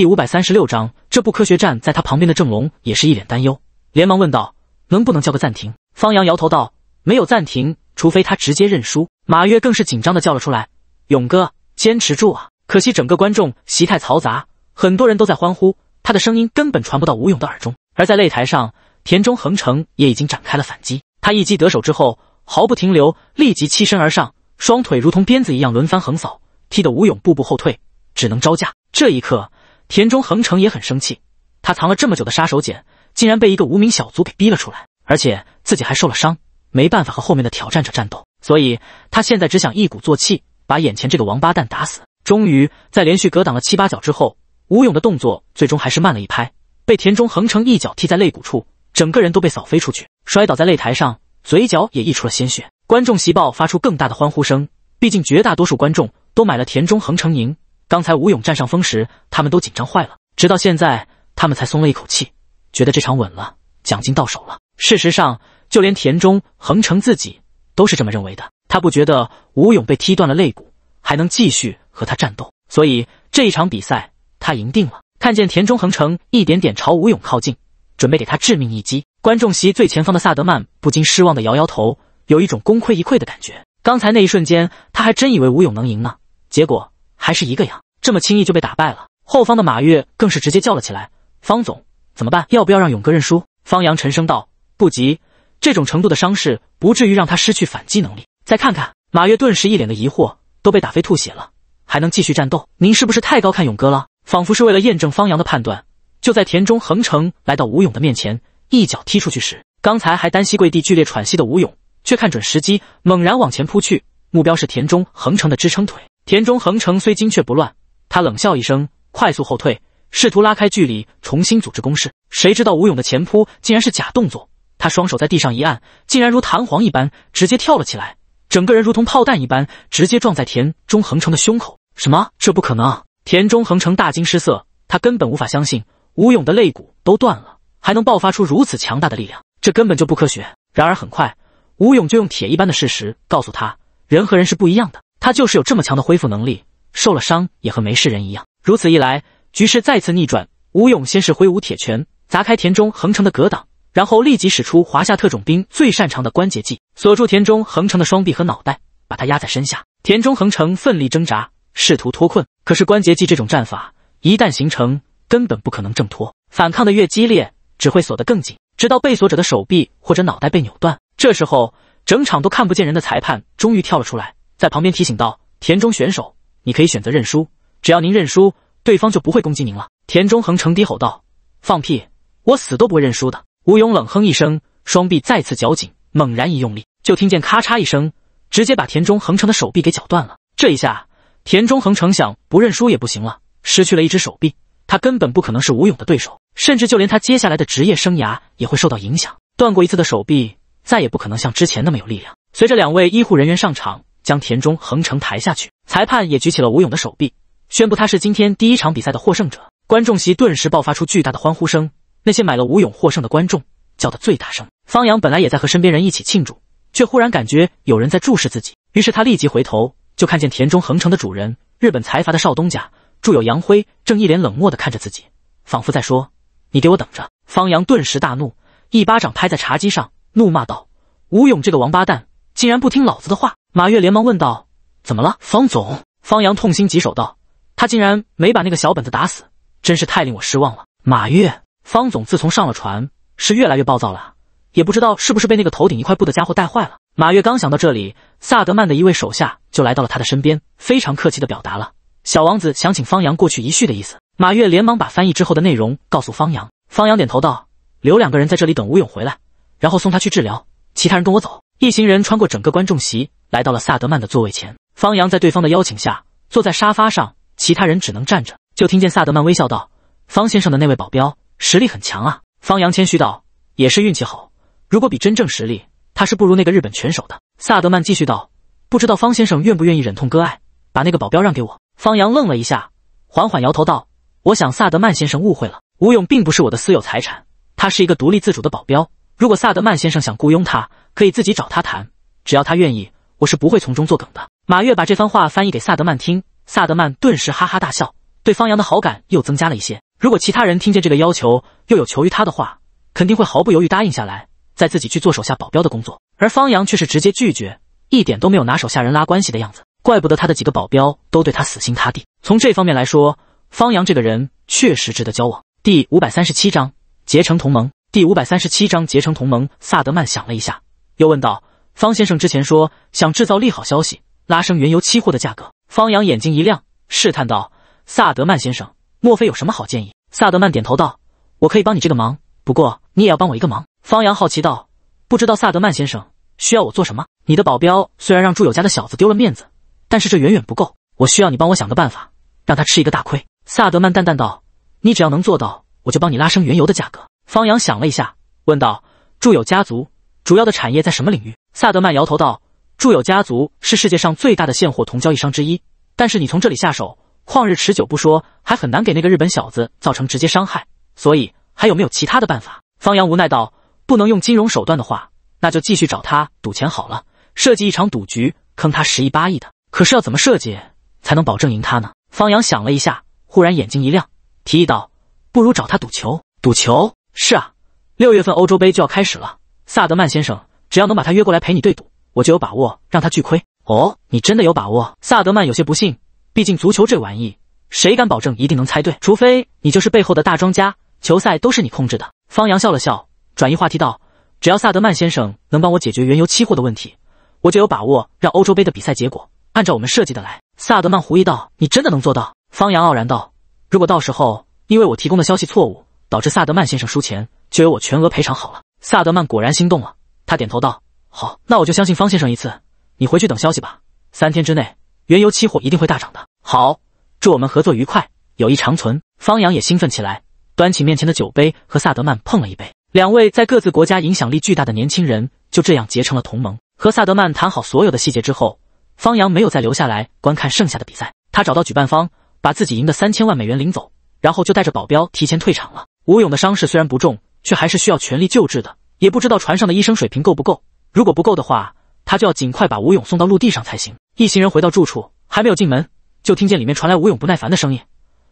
第五百三十六章，这部科学！站在他旁边的郑龙也是一脸担忧，连忙问道：“能不能叫个暂停？”方洋摇头道：“没有暂停，除非他直接认输。”马跃更是紧张的叫了出来：“勇哥，坚持住啊！”可惜整个观众席太嘈杂，很多人都在欢呼，他的声音根本传不到吴勇的耳中。而在擂台上，田中恒成也已经展开了反击。他一击得手之后，毫不停留，立即欺身而上，双腿如同鞭子一样轮番横扫，踢得吴勇步步后退，只能招架。这一刻。田中恒成也很生气，他藏了这么久的杀手锏，竟然被一个无名小卒给逼了出来，而且自己还受了伤，没办法和后面的挑战者战斗，所以他现在只想一鼓作气把眼前这个王八蛋打死。终于，在连续格挡了七八脚之后，吴勇的动作最终还是慢了一拍，被田中恒成一脚踢在肋骨处，整个人都被扫飞出去，摔倒在擂台上，嘴角也溢出了鲜血。观众席爆发出更大的欢呼声，毕竟绝大多数观众都买了田中恒成赢。刚才吴勇占上风时，他们都紧张坏了。直到现在，他们才松了一口气，觉得这场稳了，奖金到手了。事实上，就连田中恒成自己都是这么认为的。他不觉得吴勇被踢断了肋骨还能继续和他战斗，所以这一场比赛他赢定了。看见田中恒成一点点朝吴勇靠近，准备给他致命一击，观众席最前方的萨德曼不禁失望的摇摇头，有一种功亏一篑的感觉。刚才那一瞬间，他还真以为吴勇能赢呢，结果……还是一个样，这么轻易就被打败了。后方的马跃更是直接叫了起来：“方总，怎么办？要不要让勇哥认输？”方阳沉声道：“不急，这种程度的伤势不至于让他失去反击能力。”再看看，马跃顿时一脸的疑惑：“都被打飞吐血了，还能继续战斗？您是不是太高看勇哥了？”仿佛是为了验证方阳的判断，就在田中横城来到吴勇的面前，一脚踢出去时，刚才还单膝跪地剧烈喘息的吴勇，却看准时机，猛然往前扑去，目标是田中横城的支撑腿。田中恒成虽精却不乱，他冷笑一声，快速后退，试图拉开距离，重新组织攻势。谁知道吴勇的前扑竟然是假动作，他双手在地上一按，竟然如弹簧一般直接跳了起来，整个人如同炮弹一般直接撞在田中恒成的胸口。什么？这不可能！田中恒成大惊失色，他根本无法相信，吴勇的肋骨都断了，还能爆发出如此强大的力量，这根本就不科学。然而很快，吴勇就用铁一般的事实告诉他人和人是不一样的。他就是有这么强的恢复能力，受了伤也和没事人一样。如此一来，局势再次逆转。吴勇先是挥舞铁拳砸开田中横城的格挡，然后立即使出华夏特种兵最擅长的关节技，锁住田中横城的双臂和脑袋，把他压在身下。田中横城奋力挣扎，试图脱困，可是关节技这种战法一旦形成，根本不可能挣脱。反抗的越激烈，只会锁得更紧，直到被锁者的手臂或者脑袋被扭断。这时候，整场都看不见人的裁判终于跳了出来。在旁边提醒道：“田中选手，你可以选择认输，只要您认输，对方就不会攻击您了。”田中恒成低吼道：“放屁！我死都不会认输的！”吴勇冷哼一声，双臂再次绞紧，猛然一用力，就听见咔嚓一声，直接把田中恒成的手臂给绞断了。这一下，田中恒成想不认输也不行了，失去了一只手臂，他根本不可能是吴勇的对手，甚至就连他接下来的职业生涯也会受到影响。断过一次的手臂，再也不可能像之前那么有力量。随着两位医护人员上场。将田中横城抬下去，裁判也举起了吴勇的手臂，宣布他是今天第一场比赛的获胜者。观众席顿时爆发出巨大的欢呼声，那些买了吴勇获胜的观众叫得最大声。方洋本来也在和身边人一起庆祝，却忽然感觉有人在注视自己，于是他立即回头，就看见田中横城的主人，日本财阀的少东家，住有杨辉正一脸冷漠地看着自己，仿佛在说：“你给我等着。”方洋顿时大怒，一巴掌拍在茶几上，怒骂道：“吴勇这个王八蛋！”竟然不听老子的话！马月连忙问道：“怎么了，方总？”方阳痛心疾首道：“他竟然没把那个小本子打死，真是太令我失望了。”马月，方总自从上了船，是越来越暴躁了，也不知道是不是被那个头顶一块布的家伙带坏了。马月刚想到这里，萨德曼的一位手下就来到了他的身边，非常客气的表达了小王子想请方阳过去一叙的意思。马月连忙把翻译之后的内容告诉方阳，方阳点头道：“留两个人在这里等吴勇回来，然后送他去治疗，其他人跟我走。”一行人穿过整个观众席，来到了萨德曼的座位前。方阳在对方的邀请下坐在沙发上，其他人只能站着。就听见萨德曼微笑道：“方先生的那位保镖实力很强啊。”方阳谦虚道：“也是运气好，如果比真正实力，他是不如那个日本拳手的。”萨德曼继续道：“不知道方先生愿不愿意忍痛割爱，把那个保镖让给我？”方阳愣了一下，缓缓摇头道：“我想萨德曼先生误会了，吴勇并不是我的私有财产，他是一个独立自主的保镖。如果萨德曼先生想雇佣他。”可以自己找他谈，只要他愿意，我是不会从中作梗的。马月把这番话翻译给萨德曼听，萨德曼顿时哈哈大笑，对方洋的好感又增加了一些。如果其他人听见这个要求，又有求于他的话，肯定会毫不犹豫答应下来，再自己去做手下保镖的工作。而方洋却是直接拒绝，一点都没有拿手下人拉关系的样子，怪不得他的几个保镖都对他死心塌地。从这方面来说，方洋这个人确实值得交往。第五百三十七章结成同盟。第五百三十七章结成同盟。萨德曼想了一下。又问道：“方先生之前说想制造利好消息，拉升原油期货的价格。”方阳眼睛一亮，试探道：“萨德曼先生，莫非有什么好建议？”萨德曼点头道：“我可以帮你这个忙，不过你也要帮我一个忙。”方阳好奇道：“不知道萨德曼先生需要我做什么？”你的保镖虽然让祝有家的小子丢了面子，但是这远远不够。我需要你帮我想个办法，让他吃一个大亏。”萨德曼淡淡道：“你只要能做到，我就帮你拉升原油的价格。”方阳想了一下，问道：“祝有家族？”主要的产业在什么领域？萨德曼摇头道：“住友家族是世界上最大的现货铜交易商之一，但是你从这里下手，旷日持久不说，还很难给那个日本小子造成直接伤害。所以，还有没有其他的办法？”方阳无奈道：“不能用金融手段的话，那就继续找他赌钱好了，设计一场赌局，坑他十亿八亿的。可是要怎么设计才能保证赢他呢？”方阳想了一下，忽然眼睛一亮，提议道：“不如找他赌球，赌球是啊，六月份欧洲杯就要开始了。”萨德曼先生，只要能把他约过来陪你对赌，我就有把握让他巨亏。哦，你真的有把握？萨德曼有些不信，毕竟足球这玩意，谁敢保证一定能猜对？除非你就是背后的大庄家，球赛都是你控制的。方阳笑了笑，转移话题道：“只要萨德曼先生能帮我解决原油期货的问题，我就有把握让欧洲杯的比赛结果按照我们设计的来。”萨德曼狐疑道：“你真的能做到？”方阳傲然道：“如果到时候因为我提供的消息错误导致萨德曼先生输钱，就由我全额赔偿好了。”萨德曼果然心动了，他点头道：“好，那我就相信方先生一次，你回去等消息吧。三天之内，原油期货一定会大涨的。好，祝我们合作愉快，友谊长存。”方洋也兴奋起来，端起面前的酒杯和萨德曼碰了一杯。两位在各自国家影响力巨大的年轻人就这样结成了同盟。和萨德曼谈好所有的细节之后，方洋没有再留下来观看剩下的比赛，他找到举办方，把自己赢的三千万美元领走，然后就带着保镖提前退场了。吴勇的伤势虽然不重。却还是需要全力救治的，也不知道船上的医生水平够不够。如果不够的话，他就要尽快把吴勇送到陆地上才行。一行人回到住处，还没有进门，就听见里面传来吴勇不耐烦的声音：“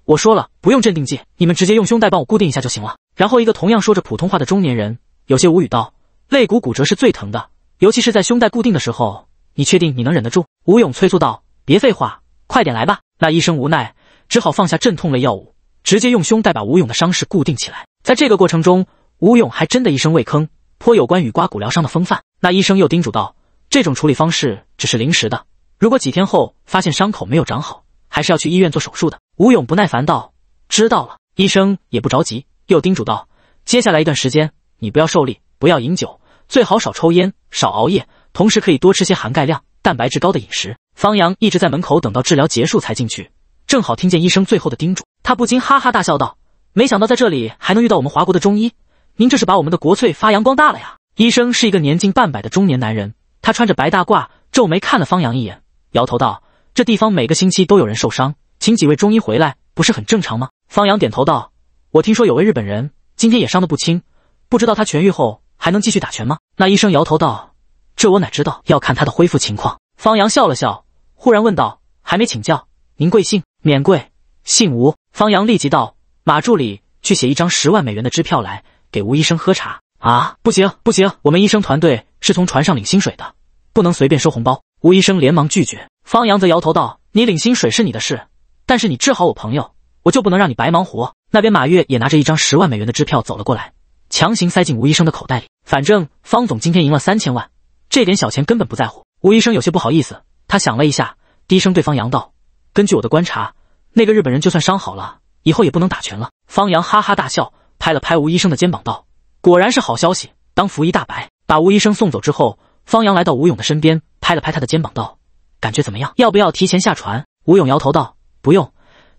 我说了，不用镇定剂，你们直接用胸带帮我固定一下就行了。”然后一个同样说着普通话的中年人有些无语道：“肋骨骨折是最疼的，尤其是在胸带固定的时候，你确定你能忍得住？”吴勇催促道：“别废话，快点来吧。”那医生无奈，只好放下镇痛类药物，直接用胸带把吴勇的伤势固定起来。在这个过程中，吴勇还真的一声未吭，颇有关羽刮骨疗伤的风范。那医生又叮嘱道：“这种处理方式只是临时的，如果几天后发现伤口没有长好，还是要去医院做手术的。”吴勇不耐烦道：“知道了。”医生也不着急，又叮嘱道：“接下来一段时间你不要受力，不要饮酒，最好少抽烟、少熬夜，同时可以多吃些含钙量、蛋白质高的饮食。”方阳一直在门口等到治疗结束才进去，正好听见医生最后的叮嘱，他不禁哈哈大笑道：“没想到在这里还能遇到我们华国的中医！”您这是把我们的国粹发扬光大了呀！医生是一个年近半百的中年男人，他穿着白大褂，皱眉看了方洋一眼，摇头道：“这地方每个星期都有人受伤，请几位中医回来不是很正常吗？”方洋点头道：“我听说有位日本人今天也伤得不轻，不知道他痊愈后还能继续打拳吗？”那医生摇头道：“这我哪知道？要看他的恢复情况。”方洋笑了笑，忽然问道：“还没请教您贵姓？”“免贵，姓吴。”方洋立即道：“马助理，去写一张十万美元的支票来。”给吴医生喝茶啊！不行不行，我们医生团队是从船上领薪水的，不能随便收红包。吴医生连忙拒绝。方阳则摇头道：“你领薪水是你的事，但是你治好我朋友，我就不能让你白忙活。”那边马月也拿着一张十万美元的支票走了过来，强行塞进吴医生的口袋里。反正方总今天赢了三千万，这点小钱根本不在乎。吴医生有些不好意思，他想了一下，低声对方阳道：“根据我的观察，那个日本人就算伤好了，以后也不能打拳了。”方阳哈哈大笑。拍了拍吴医生的肩膀，道：“果然是好消息。”当福一大白把吴医生送走之后，方洋来到吴勇的身边，拍了拍他的肩膀，道：“感觉怎么样？要不要提前下船？”吴勇摇头道：“不用，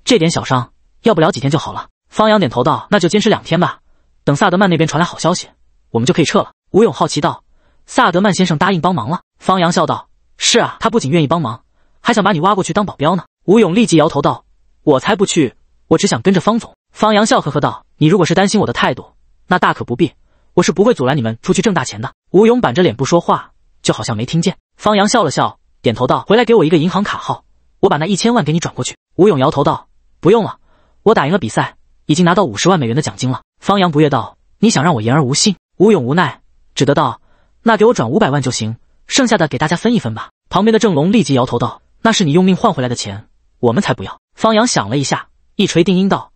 这点小伤要不了几天就好了。”方洋点头道：“那就坚持两天吧，等萨德曼那边传来好消息，我们就可以撤了。”吴勇好奇道：“萨德曼先生答应帮忙了？”方洋笑道：“是啊，他不仅愿意帮忙，还想把你挖过去当保镖呢。”吴勇立即摇头道：“我才不去，我只想跟着方总。”方阳笑呵呵道：“你如果是担心我的态度，那大可不必，我是不会阻拦你们出去挣大钱的。”吴勇板着脸不说话，就好像没听见。方阳笑了笑，点头道：“回来给我一个银行卡号，我把那一千万给你转过去。”吴勇摇头道：“不用了，我打赢了比赛，已经拿到五十万美元的奖金了。”方阳不悦道：“你想让我言而无信？”吴勇无奈只得道：“那给我转五百万就行，剩下的给大家分一分吧。”旁边的郑龙立即摇头道：“那是你用命换回来的钱，我们才不要。”方阳想了一下，一锤定音道：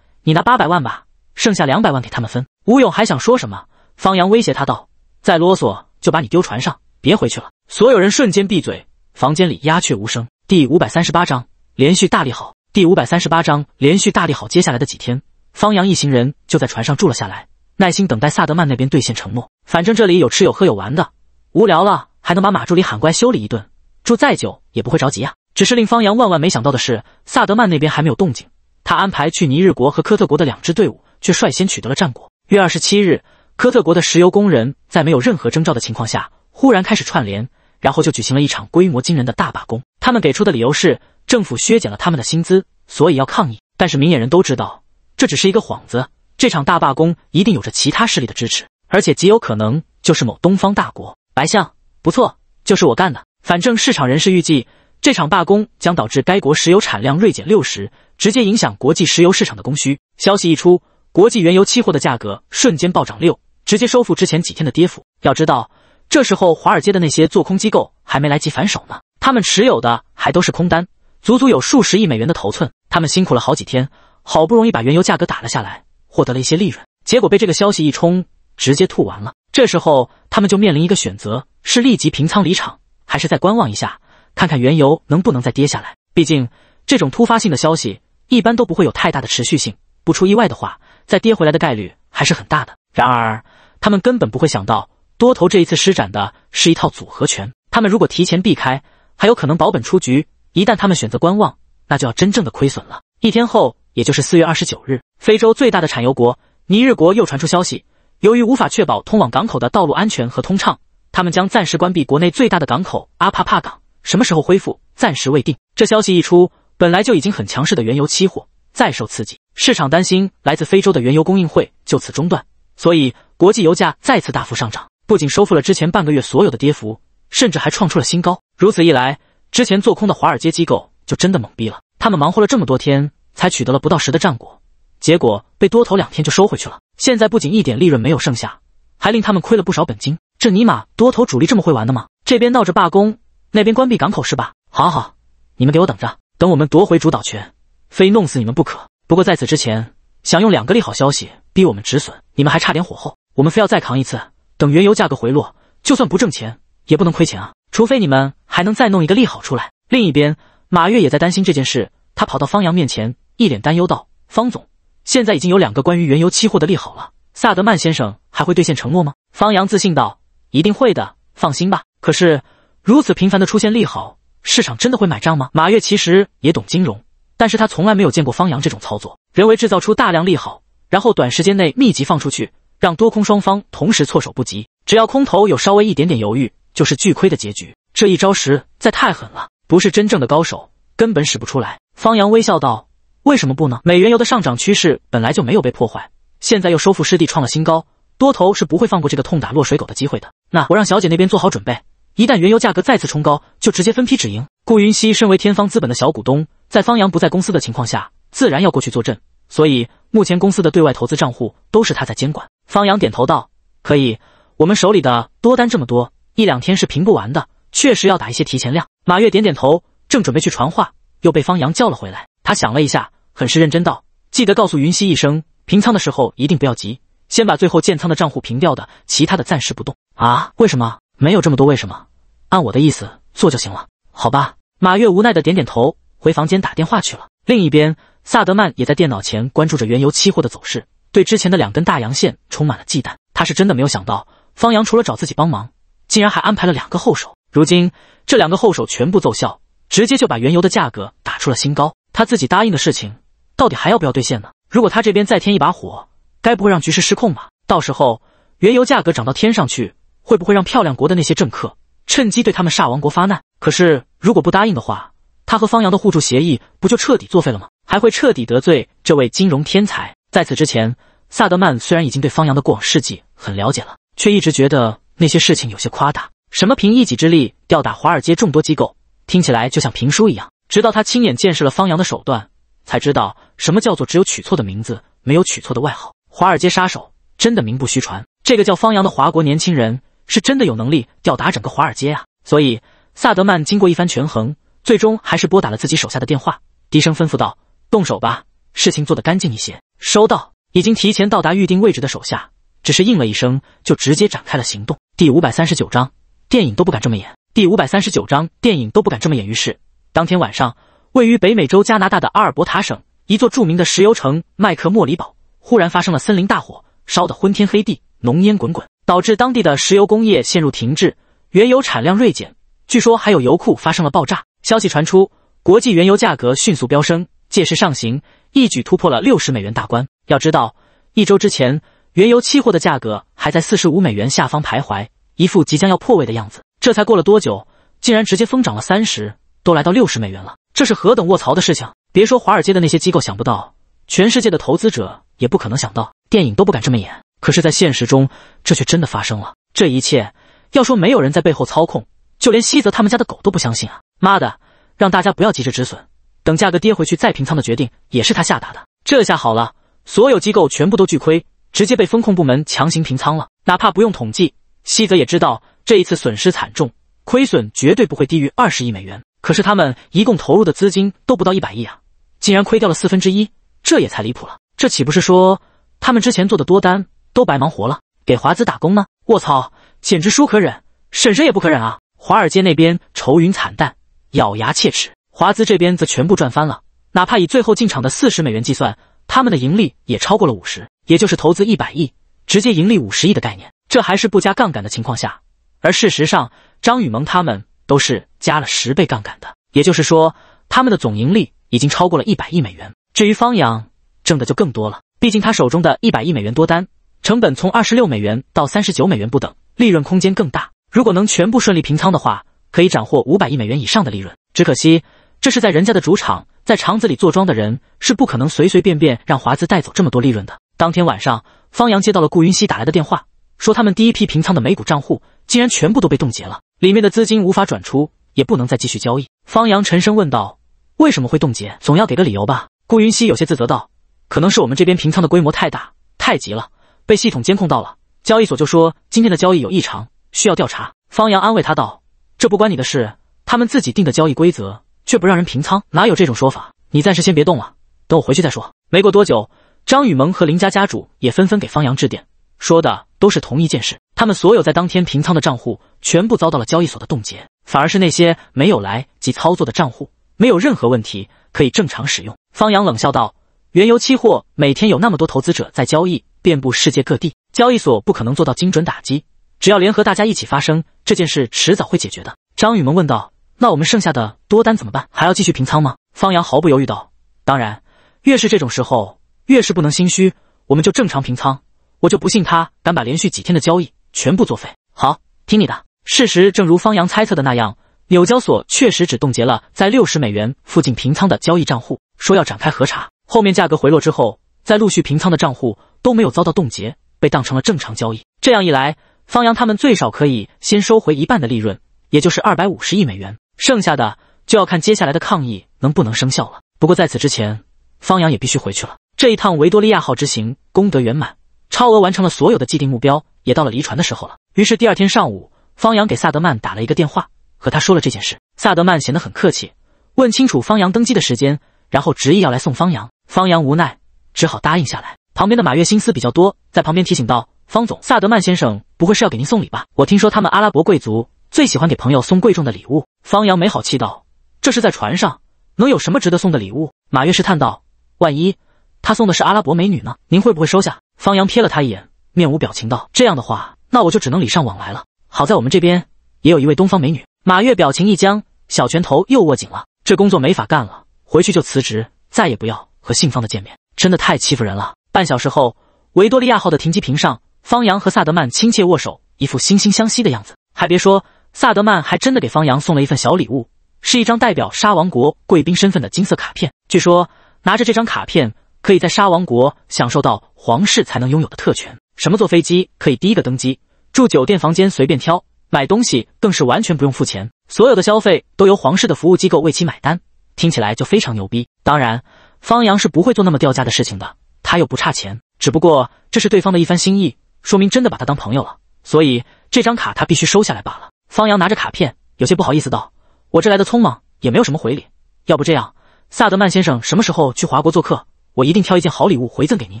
你拿八百万吧，剩下两百万给他们分。吴勇还想说什么，方阳威胁他道：“再啰嗦就把你丢船上，别回去了。”所有人瞬间闭嘴，房间里鸦雀无声。第五百三十八章连续大利好。第五百三十八章连续大利好。接下来的几天，方阳一行人就在船上住了下来，耐心等待萨德曼那边兑现承诺。反正这里有吃有喝有玩的，无聊了还能把马助理喊乖修理一顿，住再久也不会着急呀。只是令方阳万万没想到的是，萨德曼那边还没有动静。他安排去尼日国和科特国的两支队伍，却率先取得了战果。月二十七日，科特国的石油工人在没有任何征兆的情况下，忽然开始串联，然后就举行了一场规模惊人的大罢工。他们给出的理由是政府削减了他们的薪资，所以要抗议。但是明眼人都知道，这只是一个幌子。这场大罢工一定有着其他势力的支持，而且极有可能就是某东方大国。白象，不错，就是我干的。反正市场人士预计，这场罢工将导致该国石油产量锐减六十。直接影响国际石油市场的供需。消息一出，国际原油期货的价格瞬间暴涨六，直接收复之前几天的跌幅。要知道，这时候华尔街的那些做空机构还没来及反手呢，他们持有的还都是空单，足足有数十亿美元的头寸。他们辛苦了好几天，好不容易把原油价格打了下来，获得了一些利润，结果被这个消息一冲，直接吐完了。这时候他们就面临一个选择：是立即平仓离场，还是再观望一下，看看原油能不能再跌下来？毕竟这种突发性的消息。一般都不会有太大的持续性，不出意外的话，再跌回来的概率还是很大的。然而，他们根本不会想到，多头这一次施展的是一套组合拳。他们如果提前避开，还有可能保本出局；一旦他们选择观望，那就要真正的亏损了。一天后，也就是四月二十九日，非洲最大的产油国尼日国又传出消息，由于无法确保通往港口的道路安全和通畅，他们将暂时关闭国内最大的港口阿帕帕港，什么时候恢复，暂时未定。这消息一出。本来就已经很强势的原油期货再受刺激，市场担心来自非洲的原油供应会就此中断，所以国际油价再次大幅上涨，不仅收复了之前半个月所有的跌幅，甚至还创出了新高。如此一来，之前做空的华尔街机构就真的懵逼了。他们忙活了这么多天才取得了不到十的战果，结果被多头两天就收回去了。现在不仅一点利润没有剩下，还令他们亏了不少本金。这尼玛多头主力这么会玩的吗？这边闹着罢工，那边关闭港口是吧？好好，你们给我等着。等我们夺回主导权，非弄死你们不可。不过在此之前，想用两个利好消息逼我们止损，你们还差点火候。我们非要再扛一次。等原油价格回落，就算不挣钱，也不能亏钱啊！除非你们还能再弄一个利好出来。另一边，马月也在担心这件事。他跑到方洋面前，一脸担忧道：“方总，现在已经有两个关于原油期货的利好了，萨德曼先生还会兑现承诺吗？”方洋自信道：“一定会的，放心吧。”可是，如此频繁的出现利好。市场真的会买账吗？马跃其实也懂金融，但是他从来没有见过方洋这种操作，人为制造出大量利好，然后短时间内密集放出去，让多空双方同时措手不及。只要空头有稍微一点点犹豫，就是巨亏的结局。这一招实在太狠了，不是真正的高手根本使不出来。方洋微笑道：“为什么不呢？美元油的上涨趋势本来就没有被破坏，现在又收复失地创了新高，多头是不会放过这个痛打落水狗的机会的。那我让小姐那边做好准备。”一旦原油价格再次冲高，就直接分批止盈。顾云熙身为天方资本的小股东，在方洋不在公司的情况下，自然要过去坐镇。所以目前公司的对外投资账户都是他在监管。方洋点头道：“可以，我们手里的多单这么多，一两天是平不完的，确实要打一些提前量。”马月点点头，正准备去传话，又被方洋叫了回来。他想了一下，很是认真道：“记得告诉云溪一声，平仓的时候一定不要急，先把最后建仓的账户平掉的，其他的暂时不动。”啊？为什么？没有这么多？为什么？按我的意思做就行了，好吧？马月无奈的点点头，回房间打电话去了。另一边，萨德曼也在电脑前关注着原油期货的走势，对之前的两根大阳线充满了忌惮。他是真的没有想到，方洋除了找自己帮忙，竟然还安排了两个后手。如今这两个后手全部奏效，直接就把原油的价格打出了新高。他自己答应的事情，到底还要不要兑现呢？如果他这边再添一把火，该不会让局势失控吧？到时候原油价格涨到天上去，会不会让漂亮国的那些政客？趁机对他们煞王国发难，可是如果不答应的话，他和方洋的互助协议不就彻底作废了吗？还会彻底得罪这位金融天才。在此之前，萨德曼虽然已经对方洋的过往事迹很了解了，却一直觉得那些事情有些夸大。什么凭一己之力吊打华尔街众多机构，听起来就像评书一样。直到他亲眼见识了方洋的手段，才知道什么叫做只有取错的名字，没有取错的外号。华尔街杀手真的名不虚传。这个叫方洋的华国年轻人。是真的有能力吊打整个华尔街啊！所以萨德曼经过一番权衡，最终还是拨打了自己手下的电话，低声吩咐道：“动手吧，事情做得干净一些。”收到，已经提前到达预定位置的手下只是应了一声，就直接展开了行动。第五百三十九章，电影都不敢这么演。第五百三十九章，电影都不敢这么演。于是，当天晚上，位于北美洲加拿大的阿尔伯塔省一座著名的石油城麦克莫里堡，忽然发生了森林大火，烧得昏天黑地，浓烟滚滚。导致当地的石油工业陷入停滞，原油产量锐减。据说还有油库发生了爆炸。消息传出，国际原油价格迅速飙升，借势上行，一举突破了六十美元大关。要知道，一周之前，原油期货的价格还在四十五美元下方徘徊，一副即将要破位的样子。这才过了多久，竟然直接疯涨了三十，都来到六十美元了。这是何等卧槽的事情！别说华尔街的那些机构想不到，全世界的投资者也不可能想到，电影都不敢这么演。可是，在现实中，这却真的发生了。这一切，要说没有人在背后操控，就连西泽他们家的狗都不相信啊！妈的，让大家不要急着止损，等价格跌回去再平仓的决定，也是他下达的。这下好了，所有机构全部都巨亏，直接被风控部门强行平仓了。哪怕不用统计，西泽也知道这一次损失惨重，亏损绝对不会低于二十亿美元。可是他们一共投入的资金都不到一百亿啊，竟然亏掉了四分之一，这也太离谱了！这岂不是说，他们之前做的多单？都白忙活了，给华资打工呢？我操，简直叔可忍，婶婶也不可忍啊！华尔街那边愁云惨淡，咬牙切齿；华资这边则全部赚翻了。哪怕以最后进场的四十美元计算，他们的盈利也超过了五十，也就是投资一百亿，直接盈利五十亿的概念。这还是不加杠杆的情况下，而事实上，张雨萌他们都是加了十倍杠杆的，也就是说，他们的总盈利已经超过了一百亿美元。至于方洋，挣的就更多了，毕竟他手中的一百亿美元多单。成本从二十六美元到三十九美元不等，利润空间更大。如果能全部顺利平仓的话，可以斩获五百亿美元以上的利润。只可惜这是在人家的主场，在厂子里坐庄的人是不可能随随便便让华资带走这么多利润的。当天晚上，方洋接到了顾云熙打来的电话，说他们第一批平仓的美股账户竟然全部都被冻结了，里面的资金无法转出，也不能再继续交易。方洋沉声问道：“为什么会冻结？总要给个理由吧？”顾云熙有些自责道：“可能是我们这边平仓的规模太大，太急了。”被系统监控到了，交易所就说今天的交易有异常，需要调查。方阳安慰他道：“这不关你的事，他们自己定的交易规则，却不让人平仓，哪有这种说法？你暂时先别动了，等我回去再说。”没过多久，张雨萌和林家家主也纷纷给方阳致电，说的都是同一件事：他们所有在当天平仓的账户全部遭到了交易所的冻结，反而是那些没有来及操作的账户没有任何问题，可以正常使用。方阳冷笑道。原油期货每天有那么多投资者在交易，遍布世界各地，交易所不可能做到精准打击。只要联合大家一起发声，这件事迟早会解决的。张宇萌问道：“那我们剩下的多单怎么办？还要继续平仓吗？”方阳毫不犹豫道：“当然，越是这种时候，越是不能心虚。我们就正常平仓，我就不信他敢把连续几天的交易全部作废。”好，听你的。事实正如方阳猜测的那样，纽交所确实只冻结了在六十美元附近平仓的交易账户，说要展开核查。后面价格回落之后，在陆续平仓的账户都没有遭到冻结，被当成了正常交易。这样一来，方洋他们最少可以先收回一半的利润，也就是二百五十亿美元，剩下的就要看接下来的抗议能不能生效了。不过在此之前，方洋也必须回去了。这一趟维多利亚号之行功德圆满，超额完成了所有的既定目标，也到了离船的时候了。于是第二天上午，方洋给萨德曼打了一个电话，和他说了这件事。萨德曼显得很客气，问清楚方洋登机的时间，然后执意要来送方洋。方洋无奈，只好答应下来。旁边的马月心思比较多，在旁边提醒道：“方总，萨德曼先生不会是要给您送礼吧？我听说他们阿拉伯贵族最喜欢给朋友送贵重的礼物。”方洋没好气道：“这是在船上，能有什么值得送的礼物？”马月试探道：“万一他送的是阿拉伯美女呢？您会不会收下？”方洋瞥了他一眼，面无表情道：“这样的话，那我就只能礼尚往来了。好在我们这边也有一位东方美女。”马月表情一僵，小拳头又握紧了。这工作没法干了，回去就辞职，再也不要。和信方的见面真的太欺负人了。半小时后，维多利亚号的停机坪上，方洋和萨德曼亲切握手，一副惺惺相惜的样子。还别说，萨德曼还真的给方洋送了一份小礼物，是一张代表沙王国贵宾身份的金色卡片。据说拿着这张卡片，可以在沙王国享受到皇室才能拥有的特权，什么坐飞机可以第一个登机，住酒店房间随便挑，买东西更是完全不用付钱，所有的消费都由皇室的服务机构为其买单，听起来就非常牛逼。当然。方洋是不会做那么掉价的事情的，他又不差钱。只不过这是对方的一番心意，说明真的把他当朋友了，所以这张卡他必须收下来罢了。方洋拿着卡片，有些不好意思道：“我这来的匆忙，也没有什么回礼。要不这样，萨德曼先生什么时候去华国做客，我一定挑一件好礼物回赠给您。”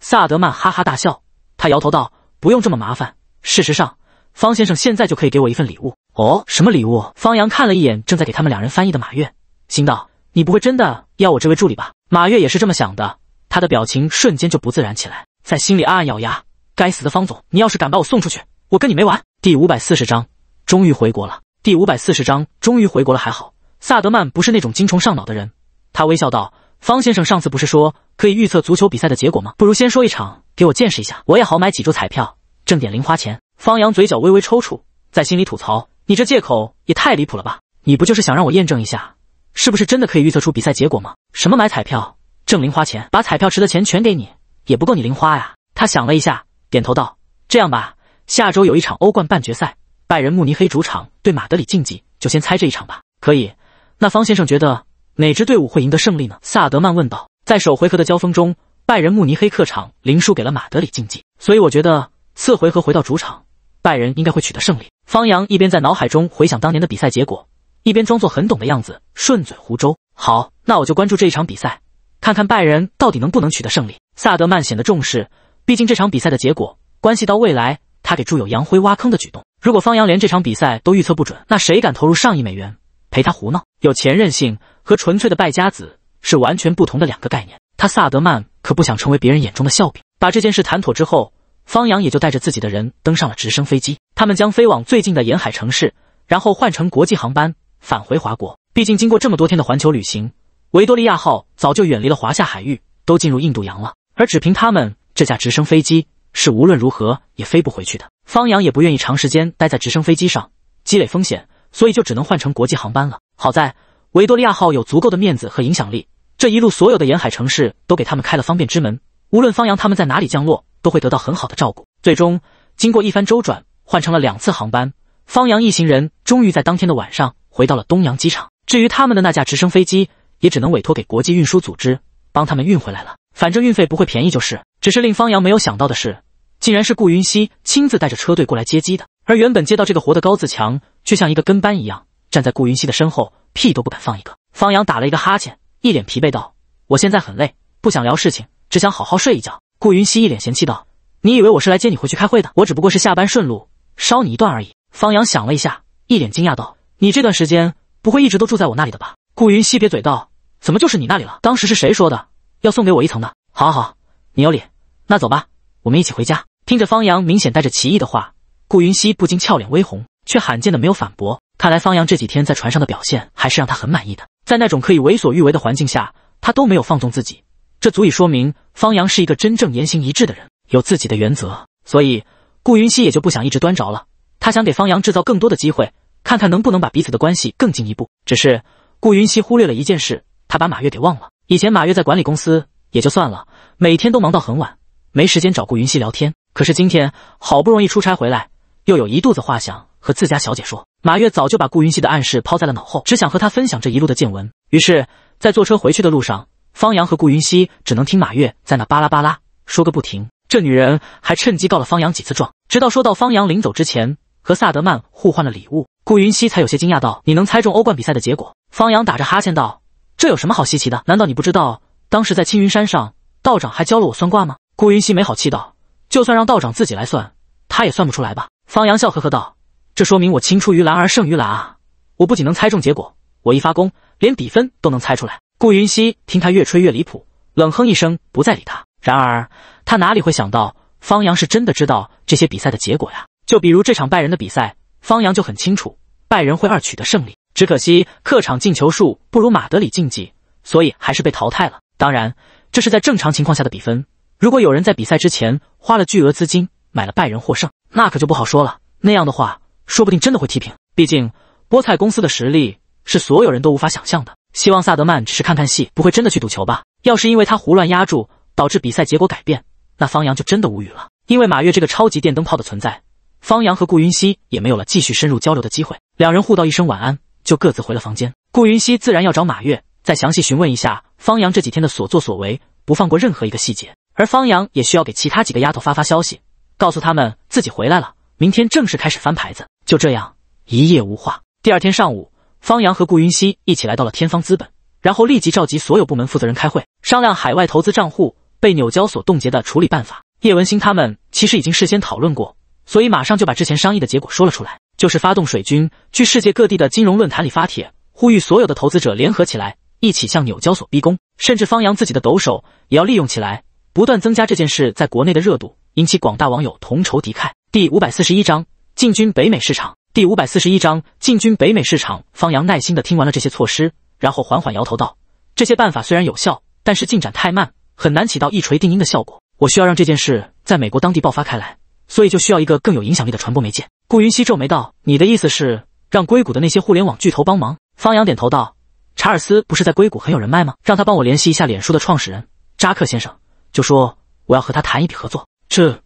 萨德曼哈哈大笑，他摇头道：“不用这么麻烦。事实上，方先生现在就可以给我一份礼物哦。什么礼物？”方洋看了一眼正在给他们两人翻译的马月，心道：“你不会真的要我这位助理吧？”马月也是这么想的，他的表情瞬间就不自然起来，在心里暗暗咬牙：“该死的方总，你要是敢把我送出去，我跟你没完。”第五百四十章终于回国了。第五百四十章终于回国了，还好萨德曼不是那种精虫上脑的人，他微笑道：“方先生上次不是说可以预测足球比赛的结果吗？不如先说一场，给我见识一下，我也好买几注彩票，挣点零花钱。”方洋嘴角微微抽搐，在心里吐槽：“你这借口也太离谱了吧？你不就是想让我验证一下？”是不是真的可以预测出比赛结果吗？什么买彩票挣零花钱，把彩票池的钱全给你，也不够你零花呀。他想了一下，点头道：“这样吧，下周有一场欧冠半决赛，拜仁慕尼黑主场对马德里竞技，就先猜这一场吧。可以。那方先生觉得哪支队伍会赢得胜利呢？”萨德曼问道。在首回合的交锋中，拜仁慕尼黑客场零输给了马德里竞技，所以我觉得次回合回到主场，拜仁应该会取得胜利。方洋一边在脑海中回想当年的比赛结果。一边装作很懂的样子，顺嘴胡诌。好，那我就关注这一场比赛，看看拜仁到底能不能取得胜利。萨德曼显得重视，毕竟这场比赛的结果关系到未来。他给助友杨辉挖坑的举动，如果方洋连这场比赛都预测不准，那谁敢投入上亿美元陪他胡闹？有钱任性和纯粹的败家子是完全不同的两个概念。他萨德曼可不想成为别人眼中的笑柄。把这件事谈妥之后，方洋也就带着自己的人登上了直升飞机。他们将飞往最近的沿海城市，然后换乘国际航班。返回华国，毕竟经过这么多天的环球旅行，维多利亚号早就远离了华夏海域，都进入印度洋了。而只凭他们这架直升飞机，是无论如何也飞不回去的。方洋也不愿意长时间待在直升飞机上，积累风险，所以就只能换成国际航班了。好在维多利亚号有足够的面子和影响力，这一路所有的沿海城市都给他们开了方便之门，无论方洋他们在哪里降落，都会得到很好的照顾。最终，经过一番周转，换成了两次航班，方洋一行人终于在当天的晚上。回到了东阳机场，至于他们的那架直升飞机，也只能委托给国际运输组织帮他们运回来了。反正运费不会便宜，就是。只是令方洋没有想到的是，竟然是顾云熙亲自带着车队过来接机的。而原本接到这个活的高自强，却像一个跟班一样站在顾云熙的身后，屁都不敢放一个。方洋打了一个哈欠，一脸疲惫道：“我现在很累，不想聊事情，只想好好睡一觉。”顾云熙一脸嫌弃道：“你以为我是来接你回去开会的？我只不过是下班顺路捎你一段而已。”方洋想了一下，一脸惊讶道。你这段时间不会一直都住在我那里的吧？顾云熙撇嘴道：“怎么就是你那里了？当时是谁说的要送给我一层的？”“好好，你有理。”“那走吧，我们一起回家。”听着方洋明显带着歧义的话，顾云熙不禁俏脸微红，却罕见的没有反驳。看来方洋这几天在船上的表现还是让他很满意的，在那种可以为所欲为的环境下，他都没有放纵自己，这足以说明方洋是一个真正言行一致的人，有自己的原则。所以顾云熙也就不想一直端着了，他想给方洋制造更多的机会。看看能不能把彼此的关系更进一步。只是顾云熙忽略了一件事，他把马月给忘了。以前马月在管理公司也就算了，每天都忙到很晚，没时间找顾云熙聊天。可是今天好不容易出差回来，又有一肚子话想和自家小姐说。马月早就把顾云熙的暗示抛在了脑后，只想和他分享这一路的见闻。于是，在坐车回去的路上，方洋和顾云熙只能听马月在那巴拉巴拉说个不停。这女人还趁机告了方洋几次状，直到说到方洋临走之前。和萨德曼互换了礼物，顾云溪才有些惊讶道：“你能猜中欧冠比赛的结果？”方洋打着哈欠道：“这有什么好稀奇的？难道你不知道当时在青云山上，道长还教了我算卦吗？”顾云溪没好气道：“就算让道长自己来算，他也算不出来吧？”方洋笑呵呵道：“这说明我青出于蓝而胜于蓝啊！我不仅能猜中结果，我一发功，连比分都能猜出来。”顾云溪听他越吹越离谱，冷哼一声，不再理他。然而他哪里会想到，方洋是真的知道这些比赛的结果呀？就比如这场拜仁的比赛，方洋就很清楚拜仁会二取得胜利，只可惜客场进球数不如马德里竞技，所以还是被淘汰了。当然，这是在正常情况下的比分。如果有人在比赛之前花了巨额资金买了拜仁获胜，那可就不好说了。那样的话，说不定真的会踢平。毕竟，菠菜公司的实力是所有人都无法想象的。希望萨德曼只是看看戏，不会真的去赌球吧？要是因为他胡乱压注导致比赛结果改变，那方洋就真的无语了。因为马跃这个超级电灯泡的存在。方洋和顾云溪也没有了继续深入交流的机会，两人互道一声晚安，就各自回了房间。顾云溪自然要找马月，再详细询问一下方洋这几天的所作所为，不放过任何一个细节。而方洋也需要给其他几个丫头发发消息，告诉他们自己回来了，明天正式开始翻牌子。就这样一夜无话。第二天上午，方洋和顾云溪一起来到了天方资本，然后立即召集所有部门负责人开会，商量海外投资账户被纽交所冻结的处理办法。叶文星他们其实已经事先讨论过。所以马上就把之前商议的结果说了出来，就是发动水军去世界各地的金融论坛里发帖，呼吁所有的投资者联合起来，一起向纽交所逼宫，甚至方扬自己的抖手也要利用起来，不断增加这件事在国内的热度，引起广大网友同仇敌忾。第五百四十一章进军北美市场。第五百四十一章进军北美市场。方扬耐心地听完了这些措施，然后缓缓摇头道：“这些办法虽然有效，但是进展太慢，很难起到一锤定音的效果。我需要让这件事在美国当地爆发开来。”所以就需要一个更有影响力的传播媒介。顾云熙皱眉道：“你的意思是让硅谷的那些互联网巨头帮忙？”方洋点头道：“查尔斯不是在硅谷很有人脉吗？让他帮我联系一下脸书的创始人扎克先生，就说我要和他谈一笔合作。这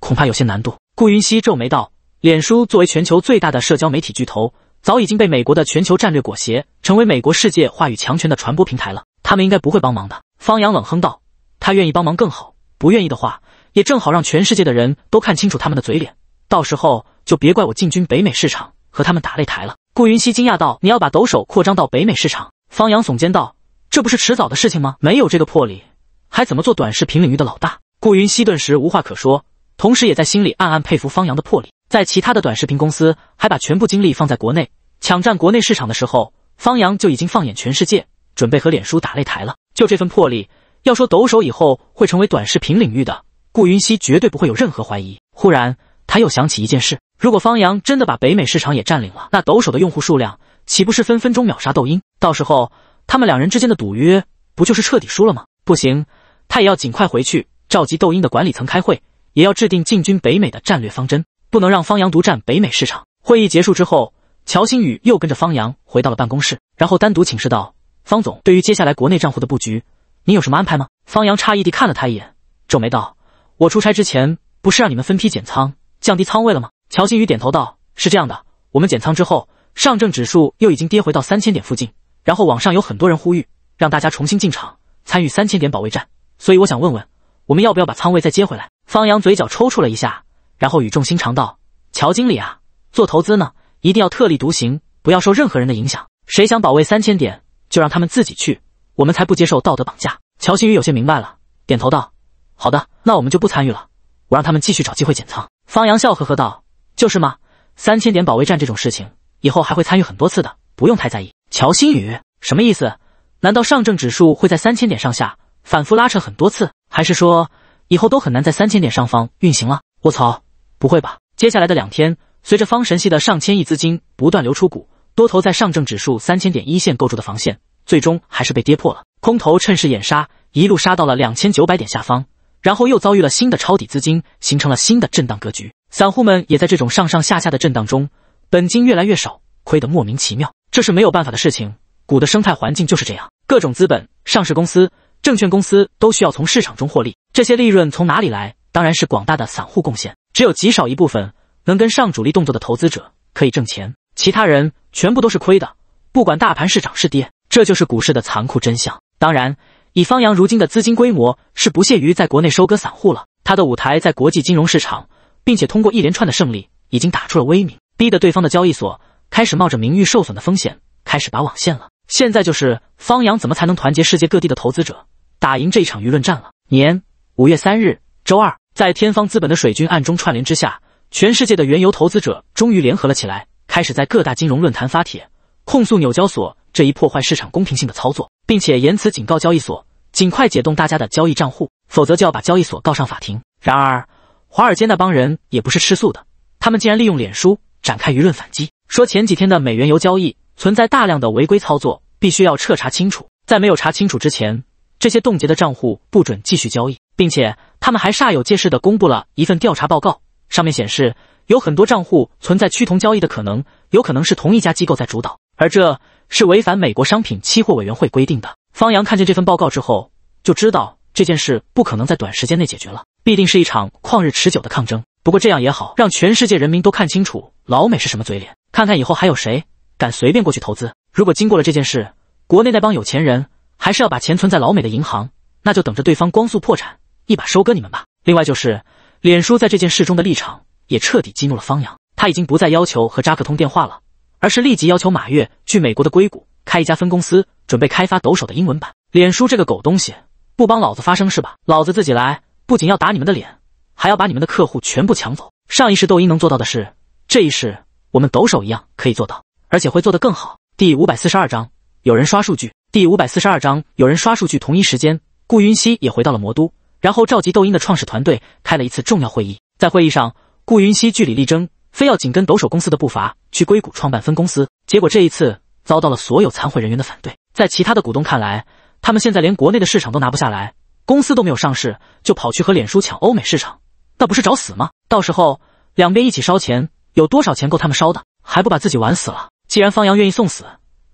恐怕有些难度。”顾云熙皱眉道：“脸书作为全球最大的社交媒体巨头，早已经被美国的全球战略裹挟，成为美国世界话语强权的传播平台了。他们应该不会帮忙的。”方洋冷哼道：“他愿意帮忙更好，不愿意的话……”也正好让全世界的人都看清楚他们的嘴脸，到时候就别怪我进军北美市场和他们打擂台了。顾云熙惊讶道：“你要把抖手扩张到北美市场？”方洋耸肩道：“这不是迟早的事情吗？没有这个魄力，还怎么做短视频领域的老大？”顾云熙顿时无话可说，同时也在心里暗暗佩服方洋的魄力。在其他的短视频公司还把全部精力放在国内，抢占国内市场的时候，方洋就已经放眼全世界，准备和脸书打擂台了。就这份魄力，要说抖手以后会成为短视频领域的……顾云溪绝对不会有任何怀疑。忽然，他又想起一件事：如果方洋真的把北美市场也占领了，那抖手的用户数量岂不是分分钟秒杀抖音？到时候，他们两人之间的赌约不就是彻底输了吗？不行，他也要尽快回去召集抖音的管理层开会，也要制定进军北美的战略方针，不能让方洋独占北美市场。会议结束之后，乔新宇又跟着方洋回到了办公室，然后单独请示道：“方总，对于接下来国内账户的布局，您有什么安排吗？”方洋诧异地看了他一眼，皱眉道。我出差之前不是让你们分批减仓，降低仓位了吗？乔新宇点头道：“是这样的，我们减仓之后，上证指数又已经跌回到三千点附近，然后网上有很多人呼吁让大家重新进场，参与三千点保卫战。所以我想问问，我们要不要把仓位再接回来？”方洋嘴角抽搐了一下，然后语重心长道：“乔经理啊，做投资呢，一定要特立独行，不要受任何人的影响。谁想保卫三千点，就让他们自己去，我们才不接受道德绑架。”乔新宇有些明白了，点头道：“好的。”那我们就不参与了，我让他们继续找机会减仓。方阳笑呵呵道：“就是嘛，三千点保卫战这种事情，以后还会参与很多次的，不用太在意。”乔新宇什么意思？难道上证指数会在三千点上下反复拉扯很多次？还是说以后都很难在三千点上方运行了？我操，不会吧！接下来的两天，随着方神系的上千亿资金不断流出股，多头在上证指数三千点一线构筑的防线，最终还是被跌破了。空头趁势掩杀，一路杀到了两千九百点下方。然后又遭遇了新的抄底资金，形成了新的震荡格局。散户们也在这种上上下下的震荡中，本金越来越少，亏得莫名其妙。这是没有办法的事情。股的生态环境就是这样，各种资本、上市公司、证券公司都需要从市场中获利。这些利润从哪里来？当然是广大的散户贡献。只有极少一部分能跟上主力动作的投资者可以挣钱，其他人全部都是亏的。不管大盘是涨是跌，这就是股市的残酷真相。当然。以方洋如今的资金规模，是不屑于在国内收割散户了。他的舞台在国际金融市场，并且通过一连串的胜利，已经打出了威名，逼得对方的交易所开始冒着名誉受损的风险，开始拔网线了。现在就是方洋怎么才能团结世界各地的投资者，打赢这一场舆论战了？年五月三日，周二，在天方资本的水军暗中串联之下，全世界的原油投资者终于联合了起来，开始在各大金融论坛发帖，控诉纽交所这一破坏市场公平性的操作。并且言辞警告交易所，尽快解冻大家的交易账户，否则就要把交易所告上法庭。然而，华尔街那帮人也不是吃素的，他们竟然利用脸书展开舆论反击，说前几天的美元油交易存在大量的违规操作，必须要彻查清楚。在没有查清楚之前，这些冻结的账户不准继续交易，并且他们还煞有介事地公布了一份调查报告，上面显示有很多账户存在趋同交易的可能，有可能是同一家机构在主导。而这。是违反美国商品期货委员会规定的。方洋看见这份报告之后，就知道这件事不可能在短时间内解决了，必定是一场旷日持久的抗争。不过这样也好，让全世界人民都看清楚老美是什么嘴脸，看看以后还有谁敢随便过去投资。如果经过了这件事，国内那帮有钱人还是要把钱存在老美的银行，那就等着对方光速破产，一把收割你们吧。另外就是脸书在这件事中的立场，也彻底激怒了方洋，他已经不再要求和扎克通电话了。而是立即要求马跃去美国的硅谷开一家分公司，准备开发抖手的英文版。脸书这个狗东西，不帮老子发声是吧？老子自己来！不仅要打你们的脸，还要把你们的客户全部抢走。上一世抖音能做到的事，这一世我们抖手一样可以做到，而且会做得更好。第五百四十二章有人刷数据。第五百四十二章有人刷数据。同一时间，顾云熙也回到了魔都，然后召集抖音的创始团队开了一次重要会议。在会议上，顾云熙据理力争。非要紧跟抖手公司的步伐去硅谷创办分公司，结果这一次遭到了所有参会人员的反对。在其他的股东看来，他们现在连国内的市场都拿不下来，公司都没有上市，就跑去和脸书抢欧美市场，那不是找死吗？到时候两边一起烧钱，有多少钱够他们烧的？还不把自己玩死了？既然方洋愿意送死，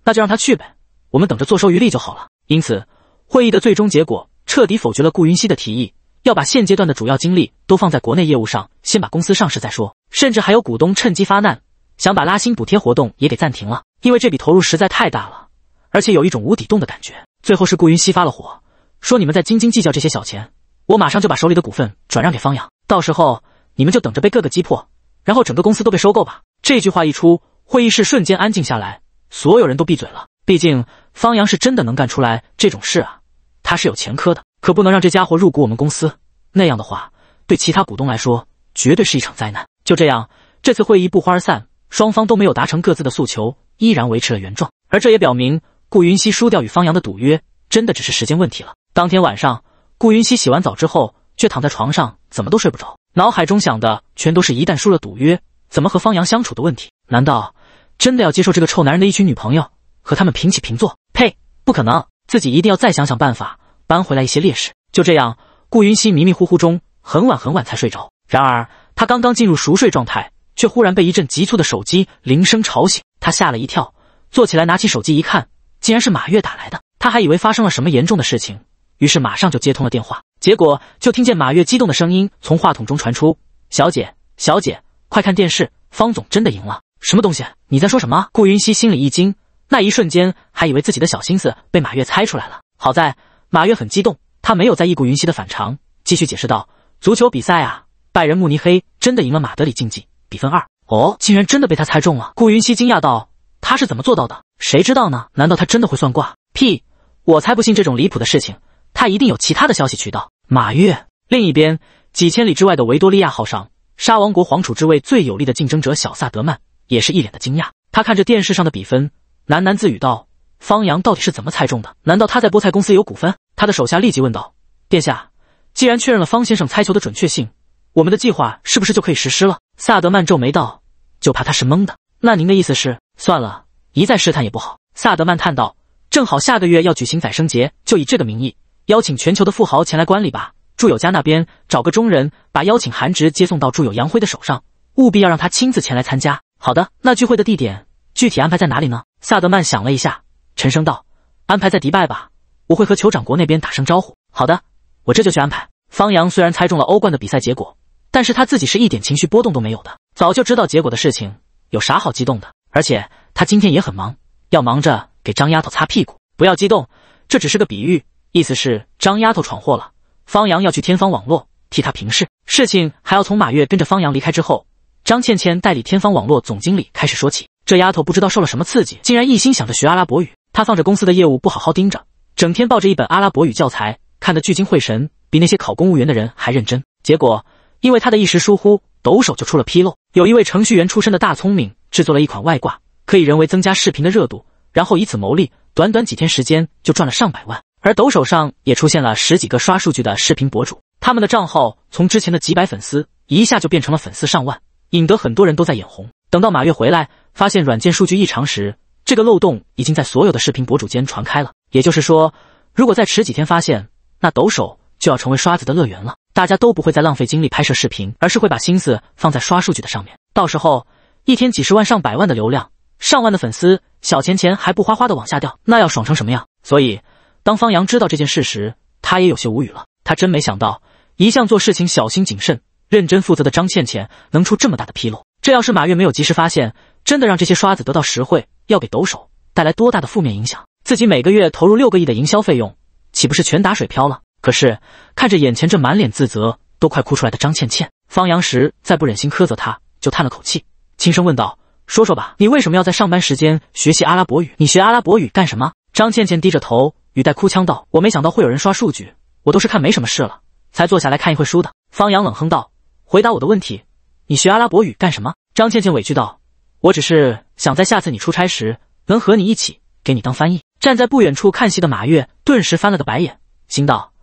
那就让他去呗，我们等着坐收渔利就好了。因此，会议的最终结果彻底否决了顾云溪的提议，要把现阶段的主要精力都放在国内业务上，先把公司上市再说。甚至还有股东趁机发难，想把拉新补贴活动也给暂停了，因为这笔投入实在太大了，而且有一种无底洞的感觉。最后是顾云溪发了火，说你们在斤斤计较这些小钱，我马上就把手里的股份转让给方阳，到时候你们就等着被各个击破，然后整个公司都被收购吧。这句话一出，会议室瞬间安静下来，所有人都闭嘴了。毕竟方阳是真的能干出来这种事啊，他是有前科的，可不能让这家伙入股我们公司，那样的话对其他股东来说绝对是一场灾难。就这样，这次会议不欢而散，双方都没有达成各自的诉求，依然维持了原状。而这也表明，顾云熙输掉与方洋的赌约，真的只是时间问题了。当天晚上，顾云熙洗完澡之后，却躺在床上，怎么都睡不着，脑海中想的全都是一旦输了赌约，怎么和方洋相处的问题。难道真的要接受这个臭男人的一群女朋友，和他们平起平坐？呸，不可能！自己一定要再想想办法，扳回来一些劣势。就这样，顾云熙迷迷糊糊中，很晚很晚才睡着。然而。他刚刚进入熟睡状态，却忽然被一阵急促的手机铃声吵醒。他吓了一跳，坐起来拿起手机一看，竟然是马月打来的。他还以为发生了什么严重的事情，于是马上就接通了电话。结果就听见马月激动的声音从话筒中传出：“小姐，小姐，快看电视，方总真的赢了！什么东西？你在说什么？”顾云溪心里一惊，那一瞬间还以为自己的小心思被马月猜出来了。好在马月很激动，他没有在意顾云溪的反常，继续解释道：“足球比赛啊。”拜仁慕尼黑真的赢了马德里竞技，比分二哦，竟然真的被他猜中了！顾云溪惊讶道：“他是怎么做到的？谁知道呢？难道他真的会算卦？屁，我才不信这种离谱的事情！他一定有其他的消息渠道。”马跃另一边，几千里之外的维多利亚号上，沙王国皇储之位最有力的竞争者小萨德曼也是一脸的惊讶，他看着电视上的比分，喃喃自语道：“方洋到底是怎么猜中的？难道他在菠菜公司有股份？”他的手下立即问道：“殿下，既然确认了方先生猜球的准确性。”我们的计划是不是就可以实施了？萨德曼皱眉道：“就怕他是懵的。”那您的意思是，算了，一再试探也不好。萨德曼叹道：“正好下个月要举行宰生节，就以这个名义邀请全球的富豪前来观礼吧。祝有家那边找个中人，把邀请函直接送到祝有杨辉的手上，务必要让他亲自前来参加。”好的，那聚会的地点具体安排在哪里呢？萨德曼想了一下，沉声道：“安排在迪拜吧，我会和酋长国那边打声招呼。”好的，我这就去安排。方洋虽然猜中了欧冠的比赛结果。但是他自己是一点情绪波动都没有的，早就知道结果的事情有啥好激动的？而且他今天也很忙，要忙着给张丫头擦屁股。不要激动，这只是个比喻，意思是张丫头闯祸了，方洋要去天方网络替她平事。事情还要从马月跟着方洋离开之后，张倩倩代理天方网络总经理开始说起。这丫头不知道受了什么刺激，竟然一心想着学阿拉伯语。她放着公司的业务不好好盯着，整天抱着一本阿拉伯语教材看得聚精会神，比那些考公务员的人还认真。结果。因为他的一时疏忽，抖手就出了纰漏。有一位程序员出身的大聪明，制作了一款外挂，可以人为增加视频的热度，然后以此牟利。短短几天时间，就赚了上百万。而抖手上也出现了十几个刷数据的视频博主，他们的账号从之前的几百粉丝，一下就变成了粉丝上万，引得很多人都在眼红。等到马月回来，发现软件数据异常时，这个漏洞已经在所有的视频博主间传开了。也就是说，如果再迟几天发现，那抖手就要成为刷子的乐园了。大家都不会再浪费精力拍摄视频，而是会把心思放在刷数据的上面。到时候一天几十万、上百万的流量，上万的粉丝，小钱钱还不哗哗的往下掉，那要爽成什么样？所以，当方洋知道这件事时，他也有些无语了。他真没想到，一向做事情小心谨慎、认真负责的张倩倩，能出这么大的纰漏。这要是马月没有及时发现，真的让这些刷子得到实惠，要给抖手带来多大的负面影响？自己每个月投入六个亿的营销费用，岂不是全打水漂了？可是看着眼前这满脸自责、都快哭出来的张倩倩，方阳实在不忍心苛责她，就叹了口气，轻声问道：“说说吧，你为什么要在上班时间学习阿拉伯语？你学阿拉伯语干什么？”张倩倩低着头，语带哭腔道：“我没想到会有人刷数据，我都是看没什么事了，才坐下来看一会书的。”方阳冷哼道：“回答我的问题，你学阿拉伯语干什么？”张倩倩委屈道：“我只是想在下次你出差时，能和你一起，给你当翻译。”站在不远处看戏的马月顿时翻了个白眼，心道。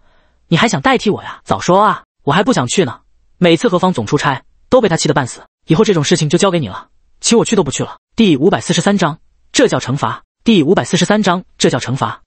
你还想代替我呀？早说啊！我还不想去呢。每次何方总出差，都被他气得半死。以后这种事情就交给你了。请我去都不去了。第五百四十三章，这叫惩罚。第五百四十三章，这叫惩罚。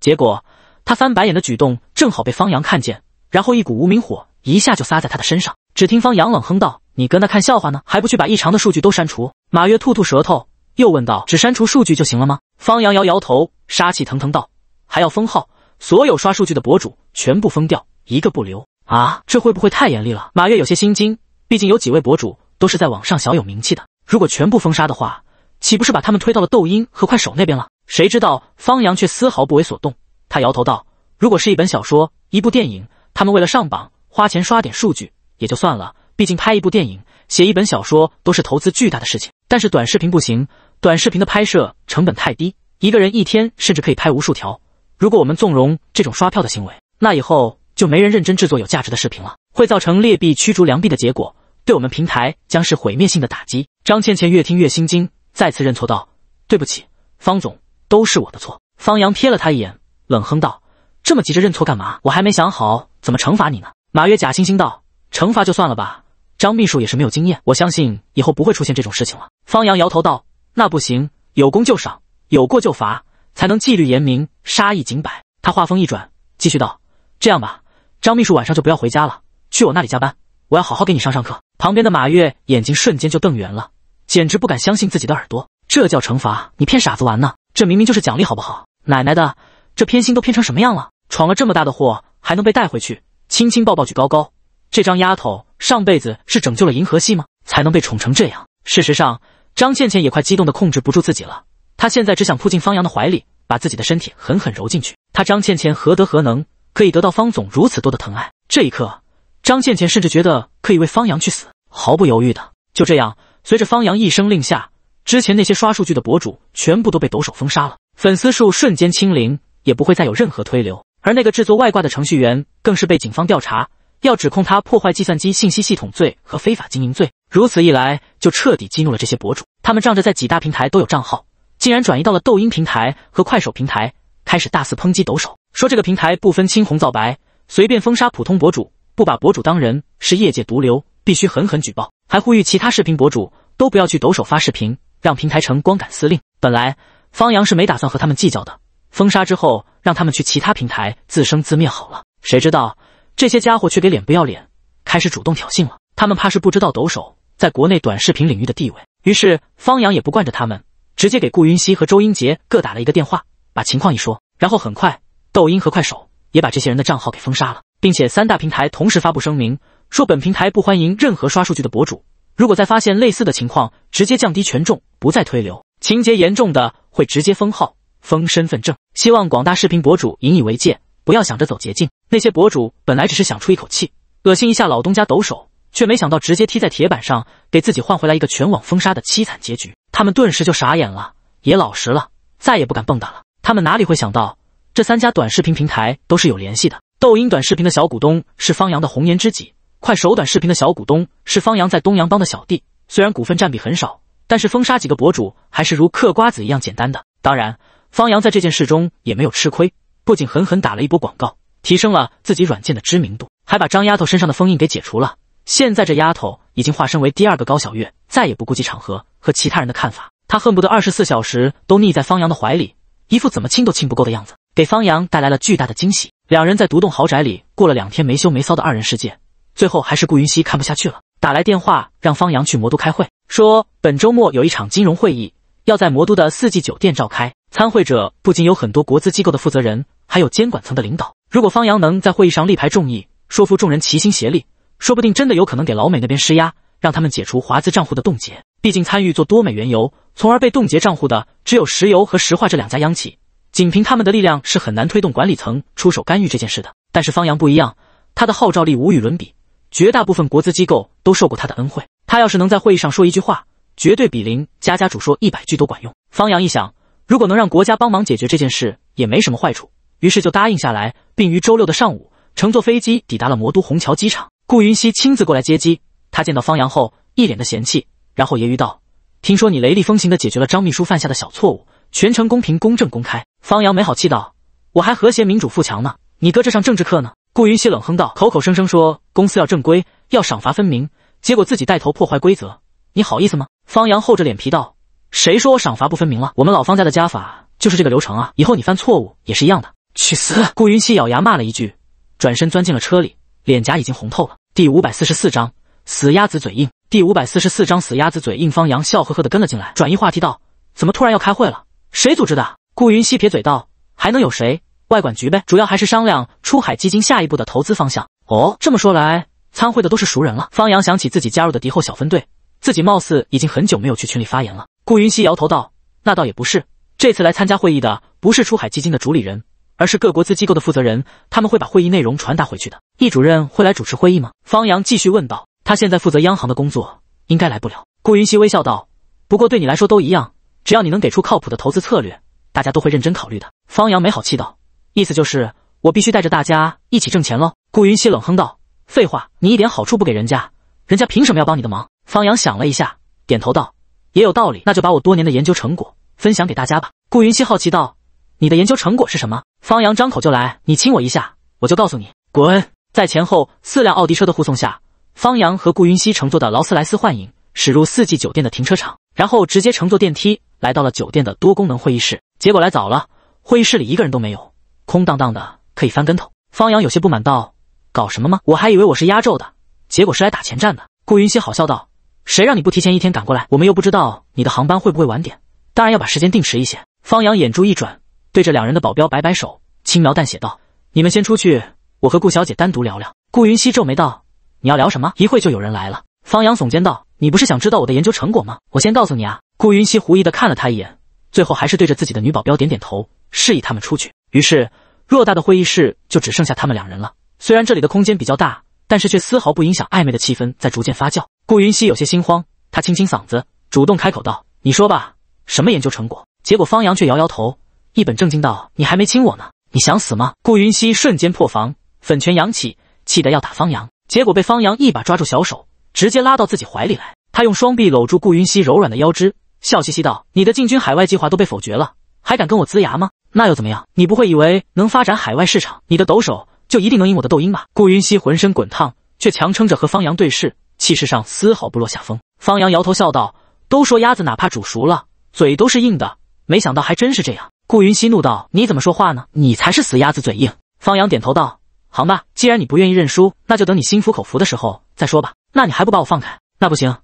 结果他翻白眼的举动正好被方洋看见，然后一股无名火一下就撒在他的身上。只听方洋冷哼道：“你搁那看笑话呢？还不去把异常的数据都删除？”马月吐吐舌头，又问道：“只删除数据就行了吗？”方洋摇摇头，杀气腾腾道：“还要封号，所有刷数据的博主。”全部封掉，一个不留啊！这会不会太严厉了？马月有些心惊，毕竟有几位博主都是在网上小有名气的。如果全部封杀的话，岂不是把他们推到了抖音和快手那边了？谁知道方洋却丝毫不为所动，他摇头道：“如果是一本小说、一部电影，他们为了上榜花钱刷点数据也就算了，毕竟拍一部电影、写一本小说都是投资巨大的事情。但是短视频不行，短视频的拍摄成本太低，一个人一天甚至可以拍无数条。如果我们纵容这种刷票的行为，那以后就没人认真制作有价值的视频了，会造成劣币驱逐良币的结果，对我们平台将是毁灭性的打击。张倩倩越听越心惊，再次认错道：“对不起，方总，都是我的错。”方阳瞥了他一眼，冷哼道：“这么急着认错干嘛？我还没想好怎么惩罚你呢。”马月假惺惺道：“惩罚就算了吧，张秘书也是没有经验，我相信以后不会出现这种事情了。”方阳摇头道：“那不行，有功就赏，有过就罚，才能纪律严明，杀一儆百。”他话锋一转，继续道。这样吧，张秘书晚上就不要回家了，去我那里加班。我要好好给你上上课。旁边的马月眼睛瞬间就瞪圆了，简直不敢相信自己的耳朵。这叫惩罚？你骗傻子玩呢？这明明就是奖励，好不好？奶奶的，这偏心都偏成什么样了？闯了这么大的祸，还能被带回去，亲亲抱抱举高高？这张丫头上辈子是拯救了银河系吗？才能被宠成这样？事实上，张倩倩也快激动的控制不住自己了。她现在只想扑进方洋的怀里，把自己的身体狠狠揉进去。她张倩倩何德何能？可以得到方总如此多的疼爱，这一刻，张倩倩甚至觉得可以为方洋去死，毫不犹豫的。就这样，随着方洋一声令下，之前那些刷数据的博主全部都被抖手封杀了，粉丝数瞬间清零，也不会再有任何推流。而那个制作外挂的程序员更是被警方调查，要指控他破坏计算机信息系统罪和非法经营罪。如此一来，就彻底激怒了这些博主，他们仗着在几大平台都有账号，竟然转移到了抖音平台和快手平台，开始大肆抨击抖手。说这个平台不分青红皂白，随便封杀普通博主，不把博主当人，是业界毒瘤，必须狠狠举报。还呼吁其他视频博主都不要去抖手发视频，让平台成光杆司令。本来方洋是没打算和他们计较的，封杀之后让他们去其他平台自生自灭好了。谁知道这些家伙却给脸不要脸，开始主动挑衅了。他们怕是不知道抖手在国内短视频领域的地位，于是方洋也不惯着他们，直接给顾云熙和周英杰各打了一个电话，把情况一说，然后很快。抖音和快手也把这些人的账号给封杀了，并且三大平台同时发布声明，说本平台不欢迎任何刷数据的博主。如果再发现类似的情况，直接降低权重，不再推流；情节严重的，会直接封号、封身份证。希望广大视频博主引以为戒，不要想着走捷径。那些博主本来只是想出一口气，恶心一下老东家抖手，却没想到直接踢在铁板上，给自己换回来一个全网封杀的凄惨结局。他们顿时就傻眼了，也老实了，再也不敢蹦跶了。他们哪里会想到？这三家短视频平台都是有联系的。抖音短视频的小股东是方洋的红颜知己，快手短视频的小股东是方洋在东洋帮的小弟。虽然股份占比很少，但是封杀几个博主还是如嗑瓜子一样简单的。当然，方洋在这件事中也没有吃亏，不仅狠狠打了一波广告，提升了自己软件的知名度，还把张丫头身上的封印给解除了。现在这丫头已经化身为第二个高小月，再也不顾及场合和其他人的看法，她恨不得二十四小时都腻在方洋的怀里，一副怎么亲都亲不够的样子。给方洋带来了巨大的惊喜。两人在独栋豪宅里过了两天没羞没臊的二人世界，最后还是顾云熙看不下去了，打来电话让方洋去魔都开会，说本周末有一场金融会议要在魔都的四季酒店召开，参会者不仅有很多国资机构的负责人，还有监管层的领导。如果方洋能在会议上力排众议，说服众人齐心协力，说不定真的有可能给老美那边施压，让他们解除华资账户的冻结。毕竟参与做多美原油，从而被冻结账户的只有石油和石化这两家央企。仅凭他们的力量是很难推动管理层出手干预这件事的。但是方洋不一样，他的号召力无与伦比，绝大部分国资机构都受过他的恩惠。他要是能在会议上说一句话，绝对比林家家主说一百句都管用。方洋一想，如果能让国家帮忙解决这件事，也没什么坏处，于是就答应下来，并于周六的上午乘坐飞机抵达了魔都虹桥机场。顾云熙亲自过来接机，他见到方洋后一脸的嫌弃，然后揶揄道：“听说你雷厉风行的解决了张秘书犯下的小错误，全程公平、公正、公开。”方洋没好气道：“我还和谐民主富强呢，你哥这上政治课呢？”顾云熙冷哼道：“口口声声说公司要正规，要赏罚分明，结果自己带头破坏规则，你好意思吗？”方洋厚着脸皮道：“谁说我赏罚不分明了？我们老方家的家法就是这个流程啊！以后你犯错误也是一样的。”去死！顾云熙咬牙骂了一句，转身钻进了车里，脸颊已经红透了。第五百四十四章死鸭子嘴硬。第五百四十四章死鸭子嘴硬。方洋笑呵呵的跟了进来，转移话题道：“怎么突然要开会了？谁组织的？”顾云熙撇嘴道：“还能有谁？外管局呗。主要还是商量出海基金下一步的投资方向。哦，这么说来，参会的都是熟人了。”方阳想起自己加入的敌后小分队，自己貌似已经很久没有去群里发言了。顾云熙摇头道：“那倒也不是，这次来参加会议的不是出海基金的主理人，而是各国资机构的负责人。他们会把会议内容传达回去的。”易主任会来主持会议吗？方阳继续问道：“他现在负责央行的工作，应该来不了。”顾云熙微笑道：“不过对你来说都一样，只要你能给出靠谱的投资策略。”大家都会认真考虑的。方阳没好气道：“意思就是我必须带着大家一起挣钱喽。”顾云熙冷哼道：“废话，你一点好处不给人家，人家凭什么要帮你的忙？”方阳想了一下，点头道：“也有道理，那就把我多年的研究成果分享给大家吧。”顾云熙好奇道：“你的研究成果是什么？”方阳张口就来：“你亲我一下，我就告诉你。”滚！在前后四辆奥迪车的护送下，方阳和顾云熙乘坐的劳斯莱斯幻影驶入四季酒店的停车场，然后直接乘坐电梯。来到了酒店的多功能会议室，结果来早了，会议室里一个人都没有，空荡荡的，可以翻跟头。方阳有些不满道：“搞什么吗？我还以为我是压轴的，结果是来打前站的。”顾云溪好笑道：“谁让你不提前一天赶过来？我们又不知道你的航班会不会晚点，当然要把时间定迟一些。”方阳眼珠一转，对着两人的保镖摆摆手，轻描淡写道：“你们先出去，我和顾小姐单独聊聊。”顾云溪皱眉道：“你要聊什么？一会就有人来了。”方阳耸肩道：“你不是想知道我的研究成果吗？我先告诉你啊。”顾云溪狐疑地看了他一眼，最后还是对着自己的女保镖点点头，示意他们出去。于是，偌大的会议室就只剩下他们两人了。虽然这里的空间比较大，但是却丝毫不影响暧昧的气氛在逐渐发酵。顾云溪有些心慌，他清清嗓子，主动开口道：“你说吧，什么研究成果？”结果方洋却摇摇头，一本正经道：“你还没亲我呢，你想死吗？”顾云溪瞬间破防，粉拳扬起，气得要打方洋，结果被方洋一把抓住小手，直接拉到自己怀里来。他用双臂搂住顾云溪柔软的腰肢。笑嘻嘻道：“你的进军海外计划都被否决了，还敢跟我呲牙吗？那又怎么样？你不会以为能发展海外市场，你的抖手就一定能赢我的抖音吧？”顾云熙浑身滚烫，却强撑着和方洋对视，气势上丝毫不落下风。方洋摇头笑道：“都说鸭子哪怕煮熟了，嘴都是硬的，没想到还真是这样。”顾云熙怒道：“你怎么说话呢？你才是死鸭子嘴硬！”方洋点头道：“好吧，既然你不愿意认输，那就等你心服口服的时候再说吧。那你还不把我放开？那不行，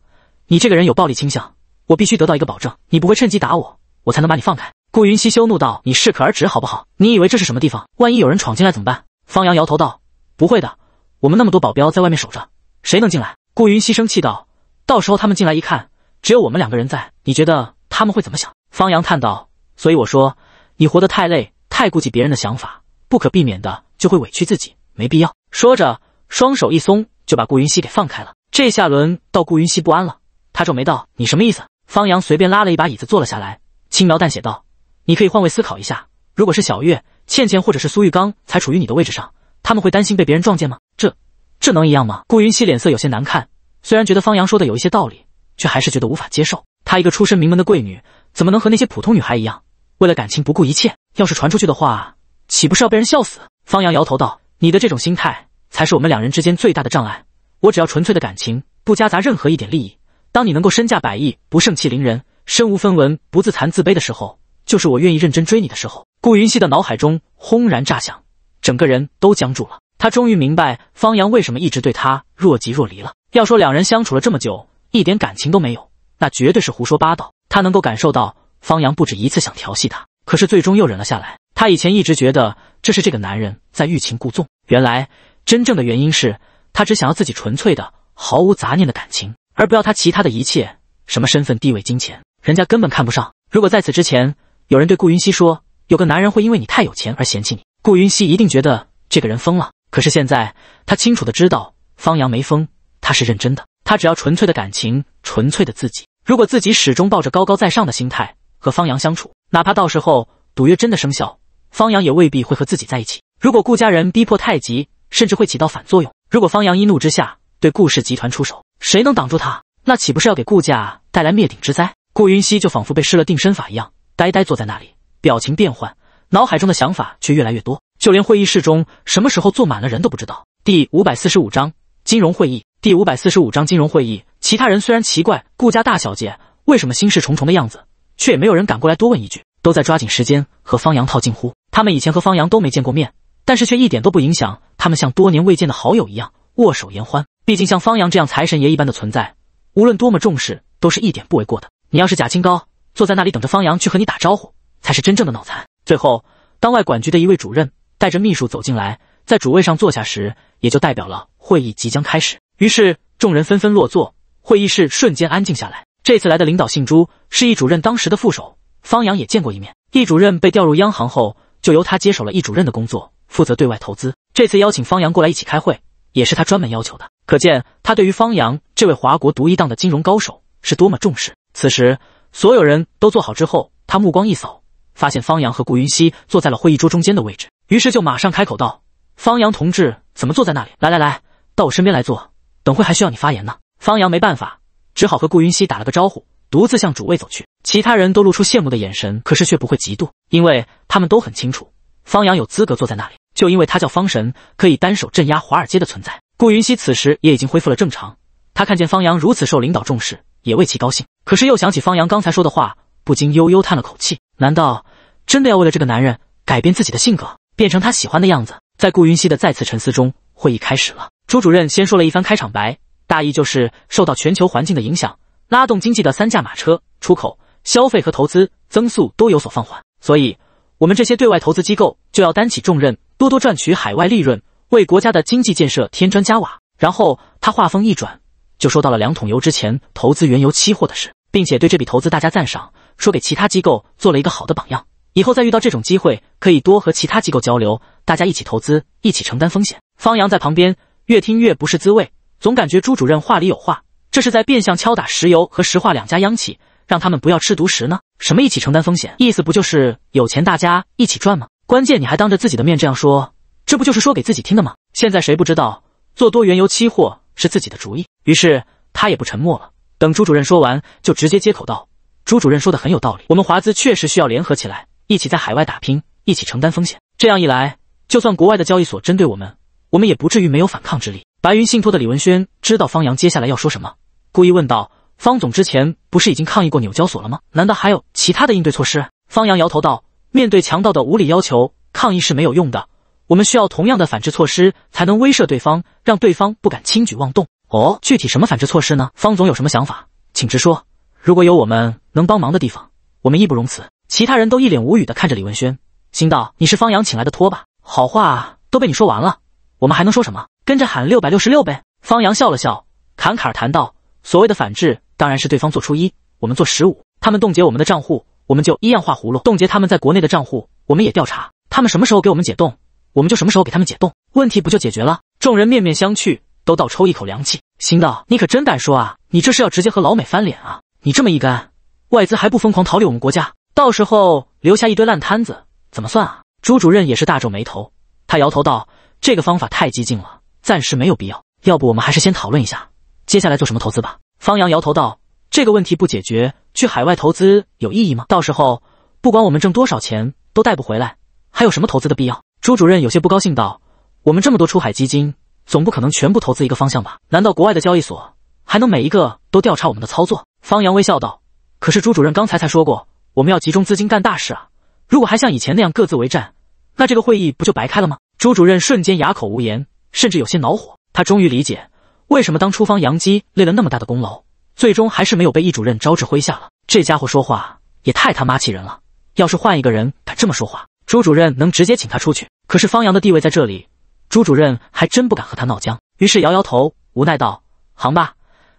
你这个人有暴力倾向。”我必须得到一个保证，你不会趁机打我，我才能把你放开。”顾云熙羞怒道，“你适可而止好不好？你以为这是什么地方？万一有人闯进来怎么办？”方阳摇头道，“不会的，我们那么多保镖在外面守着，谁能进来？”顾云熙生气道，“到时候他们进来一看，只有我们两个人在，你觉得他们会怎么想？”方阳叹道，“所以我说，你活得太累，太顾及别人的想法，不可避免的就会委屈自己，没必要。”说着，双手一松，就把顾云熙给放开了。这下轮到顾云熙不安了，他皱眉道，“你什么意思？”方阳随便拉了一把椅子坐了下来，轻描淡写道：“你可以换位思考一下，如果是小月、倩倩或者是苏玉，刚才处于你的位置上，他们会担心被别人撞见吗？这这能一样吗？”顾云熙脸色有些难看，虽然觉得方阳说的有一些道理，却还是觉得无法接受。她一个出身名门的贵女，怎么能和那些普通女孩一样，为了感情不顾一切？要是传出去的话，岂不是要被人笑死？方阳摇头道：“你的这种心态才是我们两人之间最大的障碍。我只要纯粹的感情，不夹杂任何一点利益。”当你能够身价百亿不盛气凌人，身无分文不自残自卑的时候，就是我愿意认真追你的时候。顾云熙的脑海中轰然炸响，整个人都僵住了。他终于明白方阳为什么一直对他若即若离了。要说两人相处了这么久一点感情都没有，那绝对是胡说八道。他能够感受到方洋不止一次想调戏他，可是最终又忍了下来。他以前一直觉得这是这个男人在欲擒故纵，原来真正的原因是他只想要自己纯粹的、毫无杂念的感情。而不要他其他的一切，什么身份、地位、金钱，人家根本看不上。如果在此之前有人对顾云熙说，有个男人会因为你太有钱而嫌弃你，顾云熙一定觉得这个人疯了。可是现在他清楚的知道，方阳没疯，他是认真的。他只要纯粹的感情，纯粹的自己。如果自己始终抱着高高在上的心态和方阳相处，哪怕到时候赌约真的生效，方阳也未必会和自己在一起。如果顾家人逼迫太急，甚至会起到反作用。如果方阳一怒之下对顾氏集团出手，谁能挡住他？那岂不是要给顾家带来灭顶之灾？顾云熙就仿佛被施了定身法一样，呆呆坐在那里，表情变幻，脑海中的想法却越来越多，就连会议室中什么时候坐满了人都不知道。第五百四十五章金融会议。第五百四十五章金融会议。其他人虽然奇怪顾家大小姐为什么心事重重的样子，却也没有人敢过来多问一句，都在抓紧时间和方洋套近乎。他们以前和方洋都没见过面，但是却一点都不影响他们像多年未见的好友一样握手言欢。毕竟像方洋这样财神爷一般的存在，无论多么重视，都是一点不为过的。你要是假清高，坐在那里等着方洋去和你打招呼，才是真正的脑残。最后，当外管局的一位主任带着秘书走进来，在主位上坐下时，也就代表了会议即将开始。于是众人纷纷落座，会议室瞬间安静下来。这次来的领导姓朱，是易主任当时的副手，方洋也见过一面。易主任被调入央行后，就由他接手了易主任的工作，负责对外投资。这次邀请方洋过来一起开会，也是他专门要求的。可见他对于方洋这位华国独一档的金融高手是多么重视。此时，所有人都坐好之后，他目光一扫，发现方洋和顾云熙坐在了会议桌中间的位置，于是就马上开口道：“方洋同志怎么坐在那里？来来来，到我身边来坐，等会还需要你发言呢。”方洋没办法，只好和顾云熙打了个招呼，独自向主位走去。其他人都露出羡慕的眼神，可是却不会嫉妒，因为他们都很清楚，方洋有资格坐在那里，就因为他叫方神，可以单手镇压华尔街的存在。顾云熙此时也已经恢复了正常，他看见方阳如此受领导重视，也为其高兴。可是又想起方阳刚才说的话，不禁悠悠叹了口气：难道真的要为了这个男人改变自己的性格，变成他喜欢的样子？在顾云熙的再次沉思中，会议开始了。朱主任先说了一番开场白，大意就是受到全球环境的影响，拉动经济的三驾马车——出口、消费和投资增速都有所放缓，所以我们这些对外投资机构就要担起重任，多多赚取海外利润。为国家的经济建设添砖加瓦。然后他话锋一转，就说到了两桶油之前投资原油期货的事，并且对这笔投资大加赞赏，说给其他机构做了一个好的榜样。以后再遇到这种机会，可以多和其他机构交流，大家一起投资，一起承担风险。方洋在旁边越听越不是滋味，总感觉朱主任话里有话，这是在变相敲打石油和石化两家央企，让他们不要吃独食呢？什么一起承担风险，意思不就是有钱大家一起赚吗？关键你还当着自己的面这样说。这不就是说给自己听的吗？现在谁不知道做多原油期货是自己的主意？于是他也不沉默了，等朱主任说完，就直接接口道：“朱主任说的很有道理，我们华资确实需要联合起来，一起在海外打拼，一起承担风险。这样一来，就算国外的交易所针对我们，我们也不至于没有反抗之力。”白云信托的李文轩知道方洋接下来要说什么，故意问道：“方总之前不是已经抗议过纽交所了吗？难道还有其他的应对措施？”方洋摇头道：“面对强盗的无理要求，抗议是没有用的。”我们需要同样的反制措施，才能威慑对方，让对方不敢轻举妄动。哦，具体什么反制措施呢？方总有什么想法，请直说。如果有我们能帮忙的地方，我们义不容辞。其他人都一脸无语的看着李文轩，心道：你是方洋请来的托吧？好话都被你说完了，我们还能说什么？跟着喊六百六十六呗。方洋笑了笑，侃侃谈道：“所谓的反制，当然是对方做出一，我们做十五。他们冻结我们的账户，我们就一样画葫芦；冻结他们在国内的账户，我们也调查。他们什么时候给我们解冻？我们就什么时候给他们解冻，问题不就解决了？众人面面相觑，都倒抽一口凉气，心道：“你可真敢说啊！你这是要直接和老美翻脸啊？你这么一干，外资还不疯狂逃离我们国家？到时候留下一堆烂摊子，怎么算啊？”朱主任也是大皱眉头，他摇头道：“这个方法太激进了，暂时没有必要。要不我们还是先讨论一下接下来做什么投资吧。”方阳摇头道：“这个问题不解决，去海外投资有意义吗？到时候不管我们挣多少钱，都带不回来，还有什么投资的必要？”朱主任有些不高兴道：“我们这么多出海基金，总不可能全部投资一个方向吧？难道国外的交易所还能每一个都调查我们的操作？”方阳微笑道：“可是朱主任刚才才说过，我们要集中资金干大事啊！如果还像以前那样各自为战，那这个会议不就白开了吗？”朱主任瞬间哑口无言，甚至有些恼火。他终于理解为什么当初方阳基立了那么大的功劳，最终还是没有被易主任招至麾下了。这家伙说话也太他妈气人了！要是换一个人敢这么说话。朱主任能直接请他出去，可是方阳的地位在这里，朱主任还真不敢和他闹僵。于是摇摇头，无奈道：“行吧，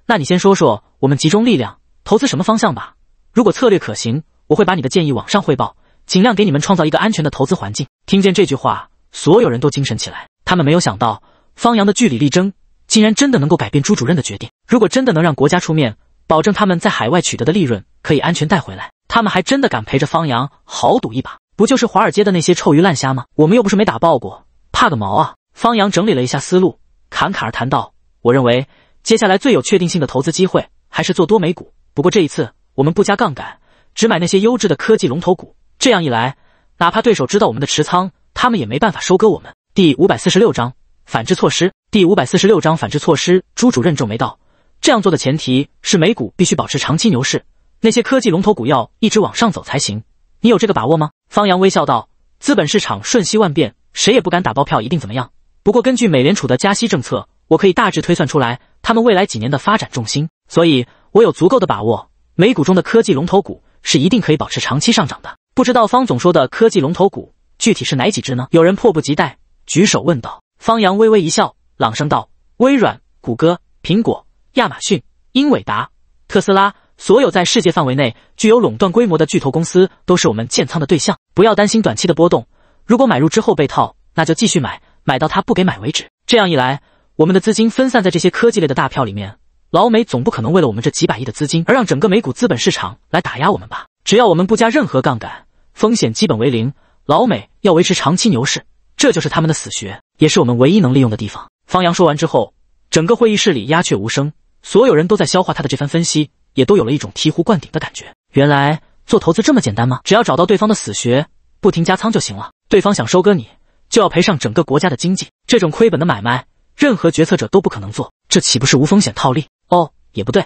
那你先说说，我们集中力量投资什么方向吧。如果策略可行，我会把你的建议往上汇报，尽量给你们创造一个安全的投资环境。”听见这句话，所有人都精神起来。他们没有想到，方阳的据理力争竟然真的能够改变朱主任的决定。如果真的能让国家出面，保证他们在海外取得的利润可以安全带回来，他们还真的敢陪着方阳豪赌一把。不就是华尔街的那些臭鱼烂虾吗？我们又不是没打爆过，怕个毛啊！方洋整理了一下思路，侃侃而谈道：“我认为接下来最有确定性的投资机会还是做多美股。不过这一次我们不加杠杆，只买那些优质的科技龙头股。这样一来，哪怕对手知道我们的持仓，他们也没办法收割我们。”第五百四十六章反制措施。第五百四十六章反制措施。朱主任皱眉道：“这样做的前提是美股必须保持长期牛市，那些科技龙头股要一直往上走才行。”你有这个把握吗？方洋微笑道：“资本市场瞬息万变，谁也不敢打包票一定怎么样。不过根据美联储的加息政策，我可以大致推算出来他们未来几年的发展重心，所以，我有足够的把握，美股中的科技龙头股是一定可以保持长期上涨的。不知道方总说的科技龙头股具体是哪几只呢？”有人迫不及待举手问道。方洋微微一笑，朗声道：“微软、谷歌、苹果、亚马逊、英伟达、特斯拉。”所有在世界范围内具有垄断规模的巨头公司都是我们建仓的对象。不要担心短期的波动，如果买入之后被套，那就继续买，买到它不给买为止。这样一来，我们的资金分散在这些科技类的大票里面，老美总不可能为了我们这几百亿的资金而让整个美股资本市场来打压我们吧？只要我们不加任何杠杆，风险基本为零。老美要维持长期牛市，这就是他们的死穴，也是我们唯一能利用的地方。方洋说完之后，整个会议室里鸦雀无声，所有人都在消化他的这番分析。也都有了一种醍醐灌顶的感觉。原来做投资这么简单吗？只要找到对方的死穴，不停加仓就行了。对方想收割你，就要赔上整个国家的经济。这种亏本的买卖，任何决策者都不可能做。这岂不是无风险套利？哦，也不对，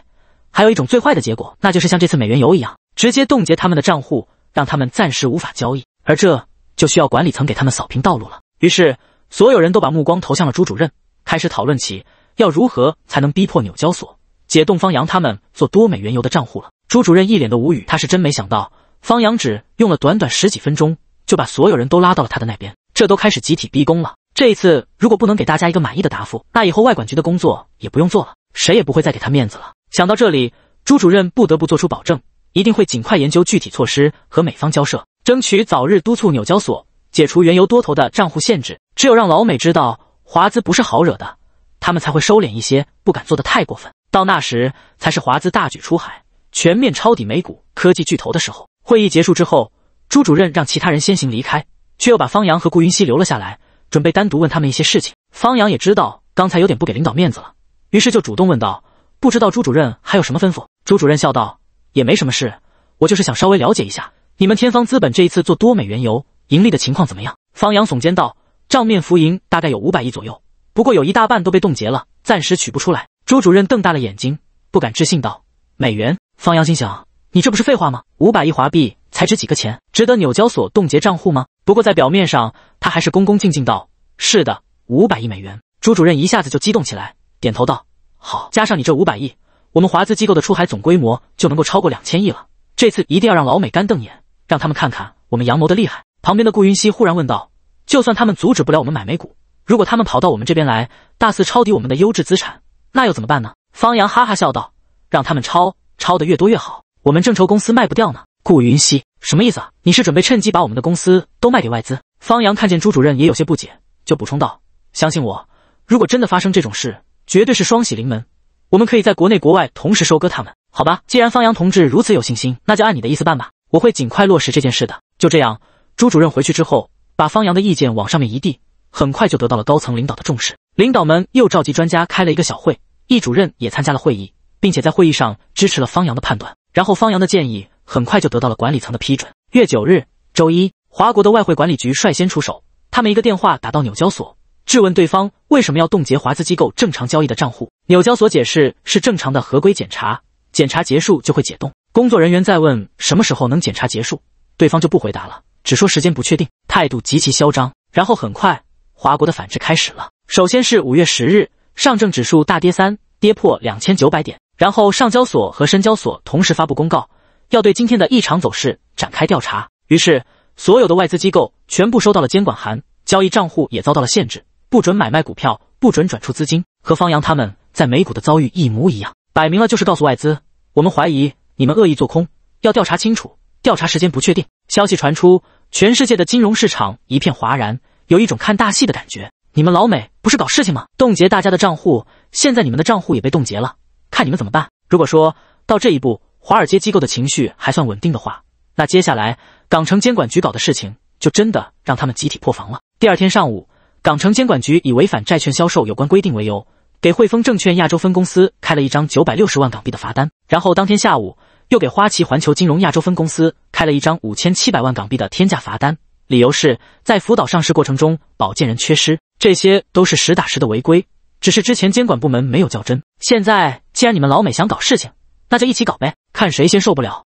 还有一种最坏的结果，那就是像这次美元油一样，直接冻结他们的账户，让他们暂时无法交易。而这就需要管理层给他们扫平道路了。于是，所有人都把目光投向了朱主任，开始讨论起要如何才能逼迫纽交所。解冻方洋他们做多美原油的账户了，朱主任一脸的无语，他是真没想到，方洋只用了短短十几分钟，就把所有人都拉到了他的那边，这都开始集体逼宫了。这一次如果不能给大家一个满意的答复，那以后外管局的工作也不用做了，谁也不会再给他面子了。想到这里，朱主任不得不做出保证，一定会尽快研究具体措施和美方交涉，争取早日督促纽交所解除原油多头的账户限制。只有让老美知道华资不是好惹的，他们才会收敛一些，不敢做的太过分。到那时，才是华资大举出海，全面抄底美股科技巨头的时候。会议结束之后，朱主任让其他人先行离开，却又把方洋和顾云熙留了下来，准备单独问他们一些事情。方洋也知道刚才有点不给领导面子了，于是就主动问道：“不知道朱主任还有什么吩咐？”朱主任笑道：“也没什么事，我就是想稍微了解一下你们天方资本这一次做多美原油盈利的情况怎么样。”方洋耸肩道：“账面浮盈大概有五百亿左右，不过有一大半都被冻结了，暂时取不出来。”朱主任瞪大了眼睛，不敢置信道：“美元。”方洋心想：“你这不是废话吗？五百亿华币才值几个钱？值得纽交所冻结账户吗？”不过在表面上，他还是恭恭敬敬道：“是的，五百亿美元。”朱主任一下子就激动起来，点头道：“好，加上你这五百亿，我们华资机构的出海总规模就能够超过两千亿了。这次一定要让老美干瞪眼，让他们看看我们阳谋的厉害。”旁边的顾云熙忽然问道：“就算他们阻止不了我们买美股，如果他们跑到我们这边来，大肆抄底我们的优质资产？”那又怎么办呢？方阳哈哈笑道：“让他们抄，抄的越多越好。我们正愁公司卖不掉呢。”顾云熙什么意思？你是准备趁机把我们的公司都卖给外资？方阳看见朱主任也有些不解，就补充道：“相信我，如果真的发生这种事，绝对是双喜临门。我们可以在国内国外同时收割他们，好吧？既然方阳同志如此有信心，那就按你的意思办吧。我会尽快落实这件事的。”就这样，朱主任回去之后，把方阳的意见往上面一递，很快就得到了高层领导的重视。领导们又召集专家开了一个小会，易主任也参加了会议，并且在会议上支持了方洋的判断。然后方洋的建议很快就得到了管理层的批准。月九日，周一，华国的外汇管理局率先出手，他们一个电话打到纽交所，质问对方为什么要冻结华资机构正常交易的账户。纽交所解释是正常的合规检查，检查结束就会解冻。工作人员再问什么时候能检查结束，对方就不回答了，只说时间不确定，态度极其嚣张。然后很快，华国的反制开始了。首先是五月十日，上证指数大跌三，跌破两千九百点。然后上交所和深交所同时发布公告，要对今天的异常走势展开调查。于是所有的外资机构全部收到了监管函，交易账户也遭到了限制，不准买卖股票，不准转出资金。和方洋他们在美股的遭遇一模一样，摆明了就是告诉外资，我们怀疑你们恶意做空，要调查清楚，调查时间不确定。消息传出，全世界的金融市场一片哗然，有一种看大戏的感觉。你们老美不是搞事情吗？冻结大家的账户，现在你们的账户也被冻结了，看你们怎么办。如果说到这一步，华尔街机构的情绪还算稳定的话，那接下来港城监管局搞的事情就真的让他们集体破防了。第二天上午，港城监管局以违反债券销售有关规定为由，给汇丰证券亚洲分公司开了一张九百六十万港币的罚单，然后当天下午又给花旗环球金融亚洲分公司开了一张五千七百万港币的天价罚单，理由是在福岛上市过程中保荐人缺失。这些都是实打实的违规，只是之前监管部门没有较真。现在既然你们老美想搞事情，那就一起搞呗，看谁先受不了。